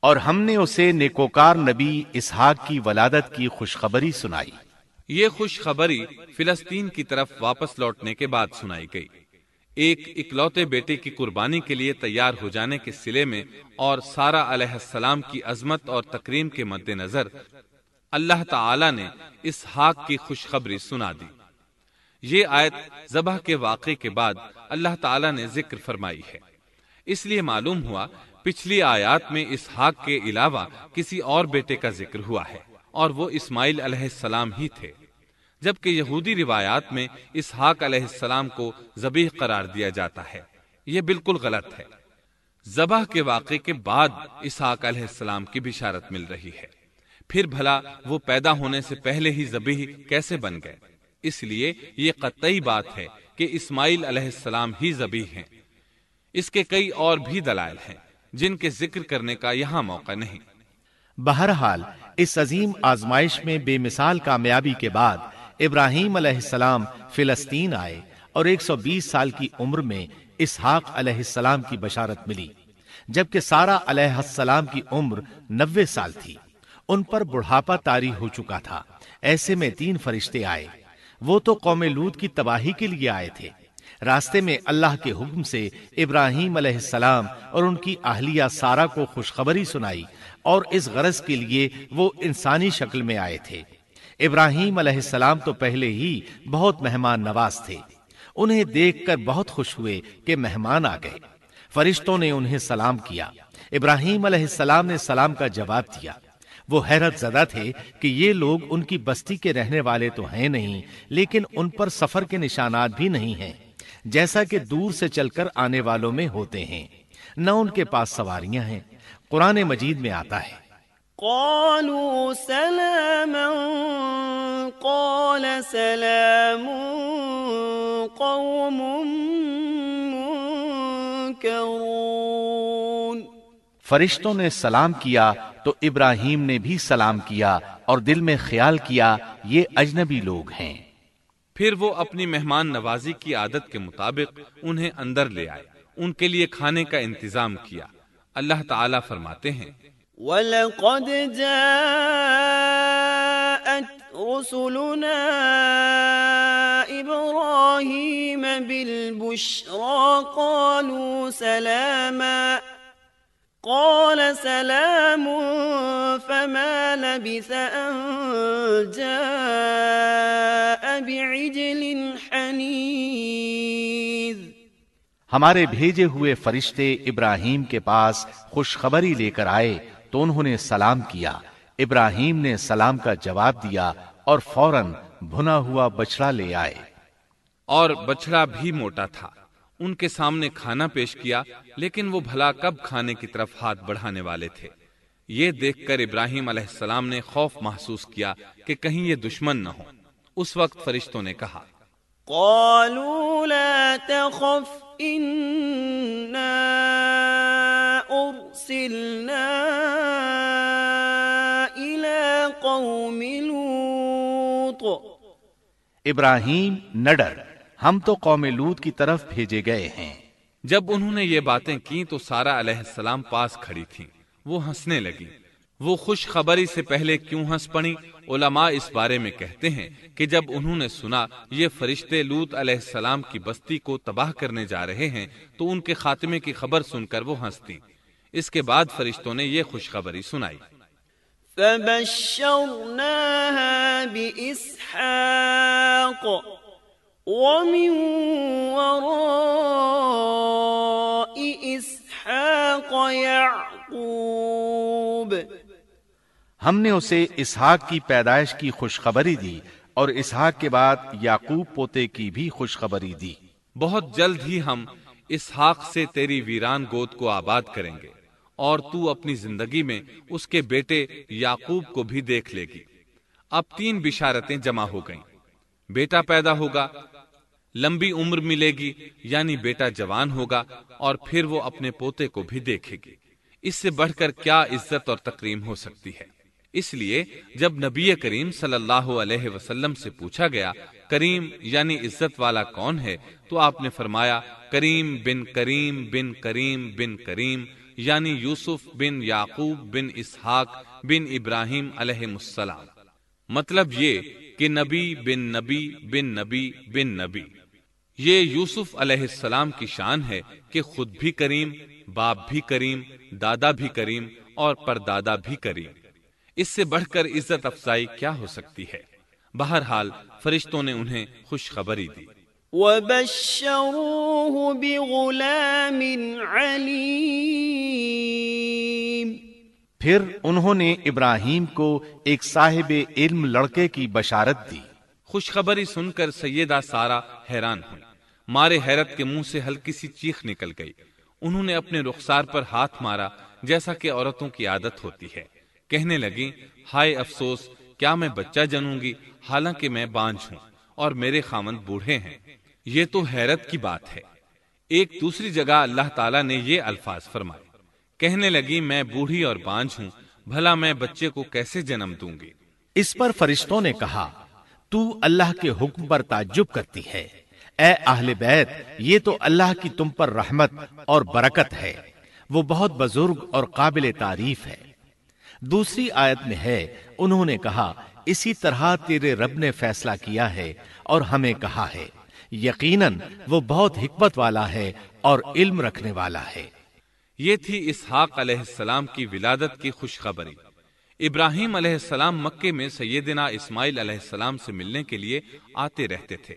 और हमने उसे नेकोकार नबी इसहाक की वलादत की खुशखबरी सुनाई ये खुशखबरी फिलस्तीन की तरफ वापस लौटने के बाद सुनाई गई एक इकलौते बेटे की कुर्बानी के लिए तैयार हो जाने के सिले में और सारा अलैहिस्सलाम की अजमत और तकरीम के मद्देनजर अल्लाह ताला ने इस हाक की खुशखबरी सुना दी ये आयत जबह के वाक़े के बाद अल्लाह ताला ने जिक्र फरमाई है इसलिए मालूम हुआ पिछली आयात में इसहाक के अलावा किसी और बेटे का जिक्र हुआ है और वो इस्माइल अलैहिस्सलाम ही थे जबकि यहूदी रिवायात में इसहाक अलैहिस्सलाम को जबी करार दिया जाता है ये बिल्कुल गलत है जबह के वाक़े के बाद इसहाक अलैहिस्सलाम की बिशारत मिल रही है फिर भला वो पैदा होने से पहले ही जबी कैसे बन गए इसलिए ये कतई बात है कि इस्माइल अलैहिस्सलाम ही जबी हैं इसके कई और भी दलाल हैं जिनके जिक्र करने का यहाँ मौका नहीं बहरहाल इस अजीम आजमाइश में बेमिसाल कामयाबी के बाद इब्राहिम अलैहिस्सलाम फिलिस्तीन आए और 120 साल की उम्र में इसहाक अलैहिस्सलाम की बशारत मिली जबकि सारा अलैहिस्सलाम की उम्र 90 साल थी उन पर बुढ़ापा तारी हो चुका था ऐसे में तीन फरिश्ते आए वो तो कौम लूत की तबाही के लिए आए थे रास्ते में अल्लाह के हुक्म से इब्राहिम सलाम और उनकी आहलिया सारा को खुशखबरी सुनाई और इस गरज के लिए वो इंसानी शक्ल में आए थे इब्राहिम सलाम तो पहले ही बहुत मेहमान नवाज थे उन्हें देखकर बहुत खुश हुए कि मेहमान आ गए फरिश्तों ने उन्हें सलाम किया इब्राहिम सलाम ने सलाम का जवाब दिया वो हैरत जदा थे कि ये लोग उनकी बस्ती के रहने वाले तो हैं नहीं लेकिन उन पर सफर के निशानात भी नहीं हैं जैसा कि दूर से चलकर आने वालों में होते हैं न उनके पास सवारियां हैं कुरान मजीद में आता है फरिश्तों ने सलाम किया तो इब्राहिम ने भी सलाम किया और दिल में ख्याल किया ये अजनबी लोग हैं फिर वो अपनी मेहमान नवाजी की आदत के मुताबिक उन्हें अंदर ले आए उनके लिए खाने का इंतजाम किया अल्लाह ताला फरमाते हैं قال سلام فما لبث أن جاء بعجل حنيذ हमारे भेजे हुए फरिश्ते इब्राहिम के पास खुशखबरी लेकर आए तो उन्होंने सलाम किया इब्राहिम ने सलाम का जवाब दिया और फौरन भुना हुआ बछड़ा ले आए और बछड़ा भी मोटा था उनके सामने खाना पेश किया लेकिन वो भला कब खाने की तरफ हाथ बढ़ाने वाले थे ये देखकर इब्राहिम अलैहिस्सलाम ने खौफ महसूस किया कि कहीं ये दुश्मन न हो उस वक्त फरिश्तों ने कहा इब्राहिम न डर हम तो कौम लूत की तरफ भेजे गए हैं जब उन्होंने ये बातें की तो सारा अलैहिस्सलाम पास खड़ी थी वो हंसने लगी वो खुशखबरी से पहले क्यों हंस पड़ी उलमा इस बारे में कहते हैं कि जब उन्होंने सुना ये फरिश्ते लूत अलैहिस्सलाम की बस्ती को तबाह करने जा रहे हैं तो उनके खात्मे की खबर सुनकर वो हंसती इसके बाद फरिश्तों ने ये खुशखबरी सुनाई فبشرناها بإسحاق ومن وراء इसहाक याकूब हमने उसे इसहाक की पैदाइश की खुशखबरी दी और इसहाक के बाद याकूब पोते की भी खुशखबरी दी बहुत जल्द ही हम इसहाक से तेरी वीरान गोद को आबाद करेंगे और तू अपनी जिंदगी में उसके बेटे याकूब को भी देख लेगी अब तीन बिशारतें जमा हो गईं। बेटा पैदा होगा लंबी उम्र मिलेगी यानी बेटा जवान होगा और फिर वो अपने पोते को भी देखेगी इससे बढ़कर क्या इज्जत और तकरीम हो सकती है इसलिए जब नबी करीम सल्लल्लाहु अलैहि वसल्लम से पूछा गया करीम यानी इज्जत वाला कौन है तो आपने फरमाया करीम बिन करीम बिन करीम बिन करीम यानी यूसुफ बिन याकूब बिन इसहाक बिन इब्राहिम अलैहिस्सलाम मतलब ये कि नबी बिन नबी बिन नबी बिन नबी ये यूसुफ अलैहिस्सलाम की शान है कि खुद भी करीम बाप भी करीम दादा भी करीम और परदादा भी करीम इससे बढ़कर इज्जत अफजाई क्या हो सकती है बहरहाल फरिश्तों ने उन्हें खुशखबरी दी وبشروه بغلام फिर उन्होंने इब्राहिम को एक साहिब इल्म लड़के की बशारत दी खुशखबरी सुनकर सैदा सारा हैरान हुई मारे हैरत के मुंह से हल्की सी चीख निकल गई उन्होंने अपने रुखसार पर हाथ मारा जैसा कि औरतों की आदत होती है कहने लगी हाय अफसोस क्या मैं बच्चा जनूंगी हालांकि मैं बांझ हूं और मेरे खामन बूढ़े हैं ये तो हैरत की बात है एक दूसरी जगह अल्लाह ताला ने ये अल्फाज फरमाए कहने लगी मैं बूढ़ी और बांझ हूं भला मैं बच्चे को कैसे जन्म दूंगी इस पर फरिश्तों ने कहा तू अल्लाह के हुक्म पर ताज्जुब करती है ए आहले बैत ये तो अल्लाह की तुम पर रहमत और बरकत है वो बहुत बुजुर्ग और काबिल तारीफ है दूसरी आयत में है उन्होंने कहा इसी तरह तेरे रब ने फैसला किया है और हमें कहा है यकीनन वो बहुत हिकमत वाला है और इल्म रखने वाला है ये थी इसहाक अलैहिस्सलाम की विलादत की खुशखबरी इब्राहिम अलैहिस्सलाम मक्के में सैयदना इस्माइल अलैहिस्सलाम से मिलने के लिए आते रहते थे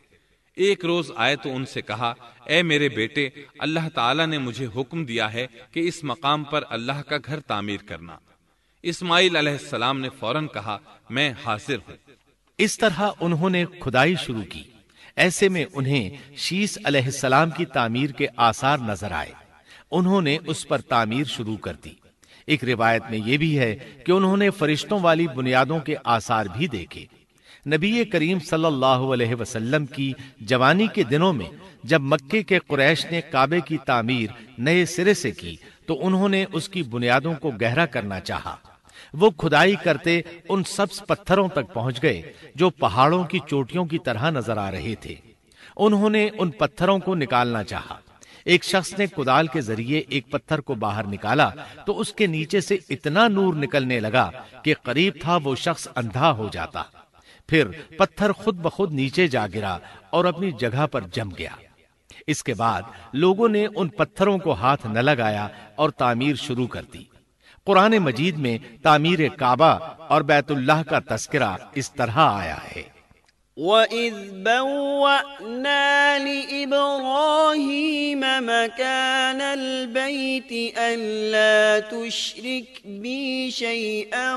एक रोज आए तो उनसे कहा ए मेरे बेटे अल्लाह ताला ने मुझे हुक्म दिया है कि इस मकाम पर अल्लाह का घर तामीर करना इस्माइल अलैहिस्सलाम ने फौरन कहा मैं हाजिर हूं इस तरह उन्होंने खुदाई शुरू की ऐसे में उन्हें शीस अलैहिस्सलाम की तामीर के आसार नजर आए उन्होंने उस पर तामीर शुरू कर दी एक रिवायत में यह भी है कि उन्होंने फरिश्तों वाली बुनियादों के आसार भी देखे नबी करीम सल्लल्लाहु अलैहि वसल्लम की जवानी के दिनों में जब मक्के के कुरैश ने काबे की तामीर नए सिरे से की तो उन्होंने उसकी बुनियादों को गहरा करना चाहा। वो खुदाई करते उन सब पत्थरों तक पहुंच गए जो पहाड़ों की चोटियों की तरह नजर आ रहे थे उन्होंने उन पत्थरों को निकालना चाहा। एक शख्स ने कुदाल के जरिए एक पत्थर को बाहर निकाला तो उसके नीचे से इतना नूर निकलने लगा कि करीब था वो शख्स अंधा हो जाता फिर पत्थर खुद ब खुद नीचे जा गिरा और अपनी जगह पर जम गया इसके बाद लोगों ने उन पत्थरों को हाथ न लगाया और तामीर शुरू कर दी कुरान मजीद में तामीर काबा और बैतुल्लाह का तस्करा इस तरह आया है وَإِذْ بَوَّأْنَا لِإِبْرَاهِيمَ مَكَانَ الْبَيْتِ أَلَّا تُشْرِكْ بِي شَيْئًا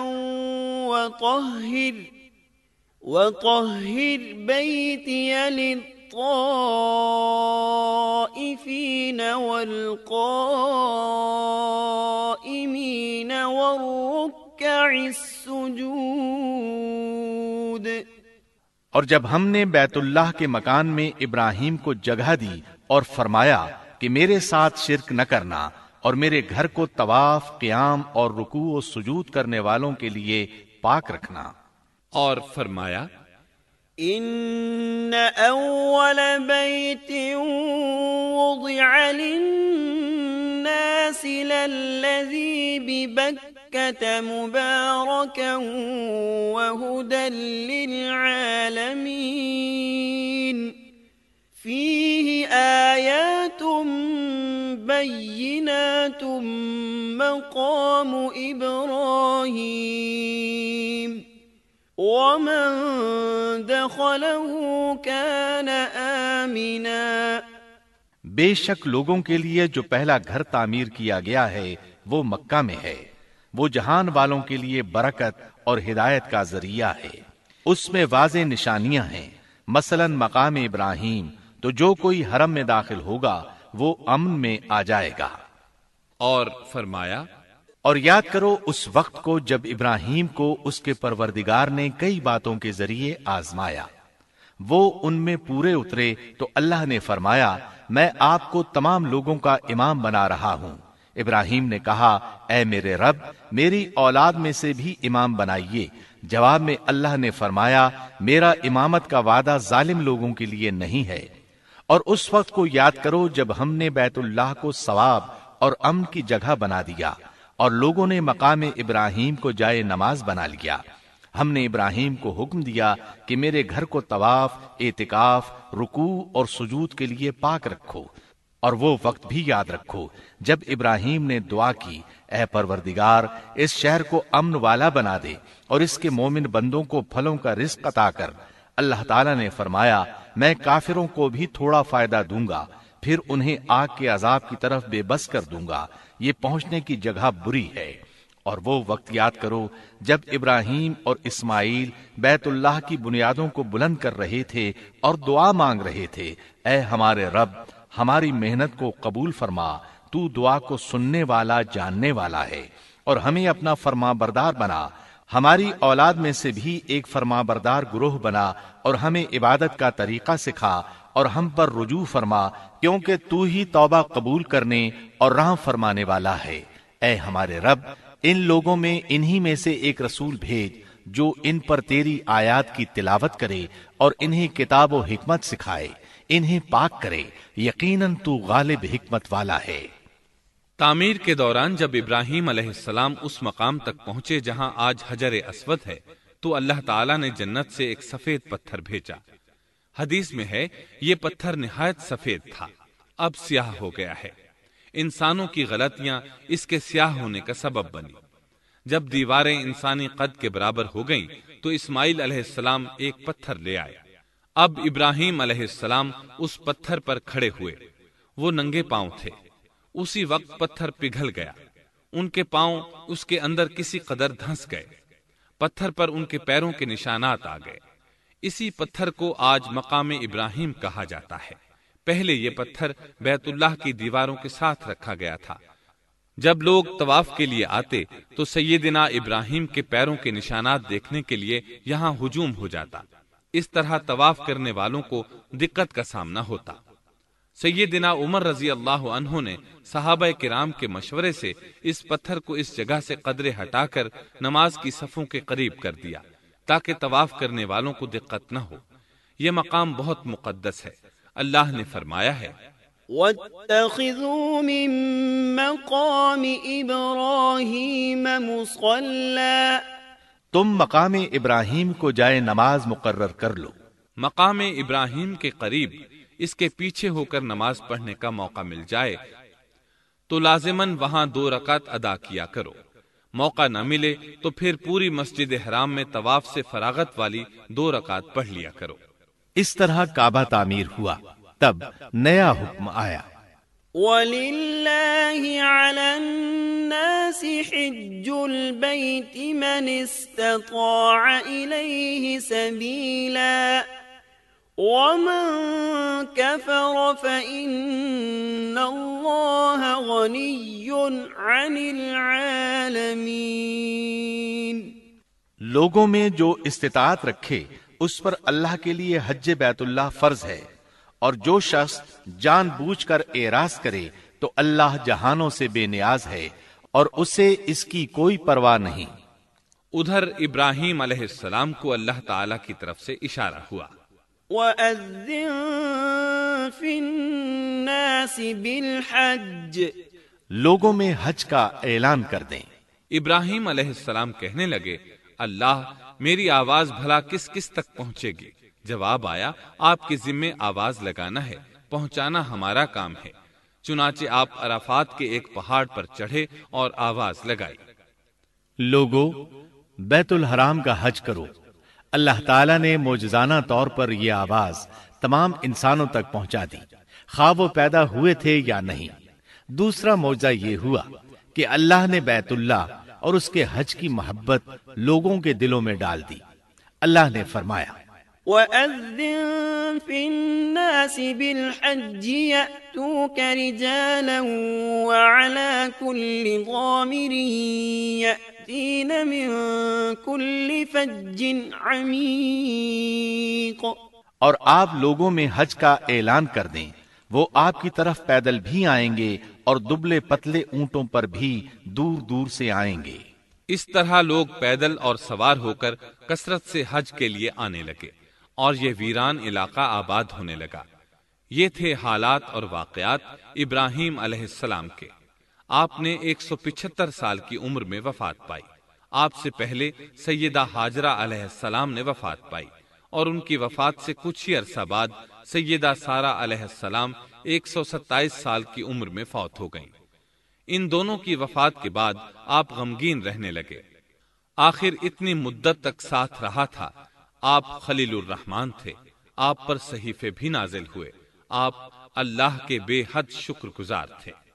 وَطَهِّرْ وطهر بيتي للطائفين والقائمين والركع السجود और जब हमने बैतुल्लाह के मकान में इब्राहिम को जगह दी और फरमाया कि मेरे साथ शिरक न करना और मेरे घर को तवाफ क्याम और रुकू और सुजूद करने वालों के लिए पाक रखना اور فرمایا إن أول بيت وضع للناس للذي ببكة مباركا وهدى للعالمين فيه آيات بينات مقام إبراهيم ومن دخله كان آمنا बेशक लोगों के लिए जो पहला घर तामीर किया गया है वो मक्का में है वो जहान वालों के लिए बरकत और हिदायत का जरिया है उसमें वाज निशानियां हैं मसलन मकाम इब्राहिम तो जो कोई हरम में दाखिल होगा वो अमन में आ जाएगा और फरमाया और याद करो उस वक्त को जब इब्राहिम को उसके परवरदिगार ने कई बातों के जरिए आजमाया वो उनमें पूरे उतरे तो अल्लाह ने फरमाया मैं आपको तमाम लोगों का इमाम बना रहा हूं इब्राहिम ने कहा ए मेरे रब मेरी औलाद में से भी इमाम बनाइए जवाब में अल्लाह ने फरमाया मेरा इमामत का वादा जालिम लोगों के लिए नहीं है और उस वक्त को याद करो जब हमने बैतुल्लाह को सवाब और अम की जगह बना दिया और लोगों ने मकाम इब्राहिम को जाए नमाज बना लिया हमने इब्राहिम को हुक्म दिया कि मेरे घर को तवाफ एतिकाफ रुकू और सुजूद के लिए पाक रखो और वो वक्त भी याद रखो जब इब्राहिम ने दुआ की ए परवरदिगार इस शहर को अमन वाला बना दे और इसके मोमिन बंदों को फलों का रिस्क अता कर अल्लाह ताला ने फरमाया मैं काफिरों को भी थोड़ा फायदा दूंगा फिर उन्हें आग के अजाब की तरफ बेबस कर दूंगा ये पहुंचने की जगह बुरी है और वो वक्त याद करो जब इब्राहिम और इस्माइल बैतुल्लाह की बुनियादों को बुलंद कर रहे थे और दुआ मांग रहे थे ए हमारे रब हमारी मेहनत को कबूल फरमा तू दुआ को सुनने वाला जानने वाला है और हमें अपना फरमा बरदार बना हमारी औलाद में से भी एक फरमा बरदार ग्रोह बना और हमें इबादत का तरीका सिखा और हम पर रुजू फरमा क्योंकि तू ही तौबा कबूल करने और राह फरमाने वाला है ए हमारे रब इन लोगों में इन्हीं में से एक रसूल भेज जो इन पर तेरी आयात की तिलावत करे और इन्हें किताब और हिकमत सिखाए इन्हें पाक करे यकीनन तू गालिब हिकमत वाला है तामीर के दौरान जब इब्राहिम अलैहिस्सलाम उस मकाम तक पहुंचे जहां आज हजर असवद है तो अल्लाह ताला ने जन्नत से एक सफेद पत्थर भेजा हदीस में है ये पत्थर निहायत सफेद था अब स्याह हो गया है इंसानों की गलतियां इसके स्याह होने का सबब बनी जब दीवारें इंसानी कद के बराबर हो गईं, तो इस्माइल अलैहिस्सलाम एक पत्थर ले आए अब इब्राहिम अलैहिस्सलाम उस पत्थर पर खड़े हुए वो नंगे पांव थे उसी वक्त पत्थर पिघल गया उनके पांव उसके अंदर किसी कदर धंस गए पत्थर पर उनके पैरों के निशानात आ गए इसी पत्थर को आज मकाम इब्राहिम कहा जाता है पहले ये पत्थर बैतुल्लाह की दीवारों के साथ रखा गया था जब लोग तवाफ के लिए आते तो सैदिना इब्राहिम के पैरों के निशानात देखने के लिए यहाँ हुजूम हो जाता इस तरह तवाफ करने वालों को दिक्कत का सामना होता सैदिना उमर रजी अल्लाह ने साहब कराम के मशवरे से इस पत्थर को इस जगह से कदरे हटाकर नमाज की सफ़ों के करीब कर दिया ताकि तवाफ करने वालों को दिक्कत न हो यह मकाम बहुत मुकद्दस है अल्लाह ने फरमाया है واتخذوا من مقام إبراهيم مصلى तुम मकाम इब्राहिम को जाए नमाज لو कर लो मकाम इब्राहिम के करीब इसके पीछे होकर नमाज पढ़ने का मौका मिल जाए तो लाजिमन وہاں दो رکعت अदा किया करो मौका न मिले तो फिर पूरी मस्जिद हराम में तवाफ से फरागत वाली दो रकात पढ़ लिया करो इस तरह काबा तामीर हुआ तब नया हुक्म आया ولله ومن كفر فإن الله غني عن العالمين लोगों में जो इस्तात रखे उस पर अल्लाह के लिए हज बैतुल्लाह फर्ज है और जो शख्स जानबूझकर एराज करे तो अल्लाह जहानों से बेनियाज है और उसे इसकी कोई परवाह नहीं उधर इब्राहिम को अल्लाह ताला की तरफ से इशारा हुआ लोगों में हज का ऐलान कर दें इब्राहिम अलैहिस्सलाम कहने लगे अल्लाह मेरी आवाज भला किस किस तक पहुँचेगी जवाब आया आपके जिम्मे आवाज लगाना है पहुँचाना हमारा काम है चुनाचे आप अराफात के एक पहाड़ पर चढ़े और आवाज लगाई लोगों बैतुल हराम का हज करो अल्लाह ताला ने मोजाना तौर पर यह आवाज तमाम इंसानों तक पहुंचा दी खा वो पैदा हुए थे या नहीं दूसरा मोजा ये हुआ कि अल्लाह ने बैतुल्ला और उसके हज की मोहब्बत लोगों के दिलों में डाल दी अल्लाह ने फरमाया और आप लोगों में हज का ऐलान कर दें वो आपकी तरफ पैदल भी आएंगे और दुबले पतले ऊंटों पर भी दूर दूर से आएंगे इस तरह लोग पैदल और सवार होकर कसरत से हज के लिए आने लगे और ये वीरान इलाका आबाद होने लगा ये थे हालात और वाकयात इब्राहिम अलैहिस्सलाम के आपने 175 साल की उम्र में वफात पाई आपसे पहले सैदा हाजरा अलैहिस्सलाम ने वफात पाई और उनकी वफात से कुछ ही अरसा बाद सैदा सारा अलैहिस्सलाम 127 साल की उम्र में फौत हो गईं। इन दोनों की वफात के बाद आप गमगीन रहने लगे आखिर इतनी मुद्दत तक साथ रहा था आप खलील थे आप पर सहीफे भी नाजिल हुए आप अल्लाह के बेहद शुक्रगुजार थे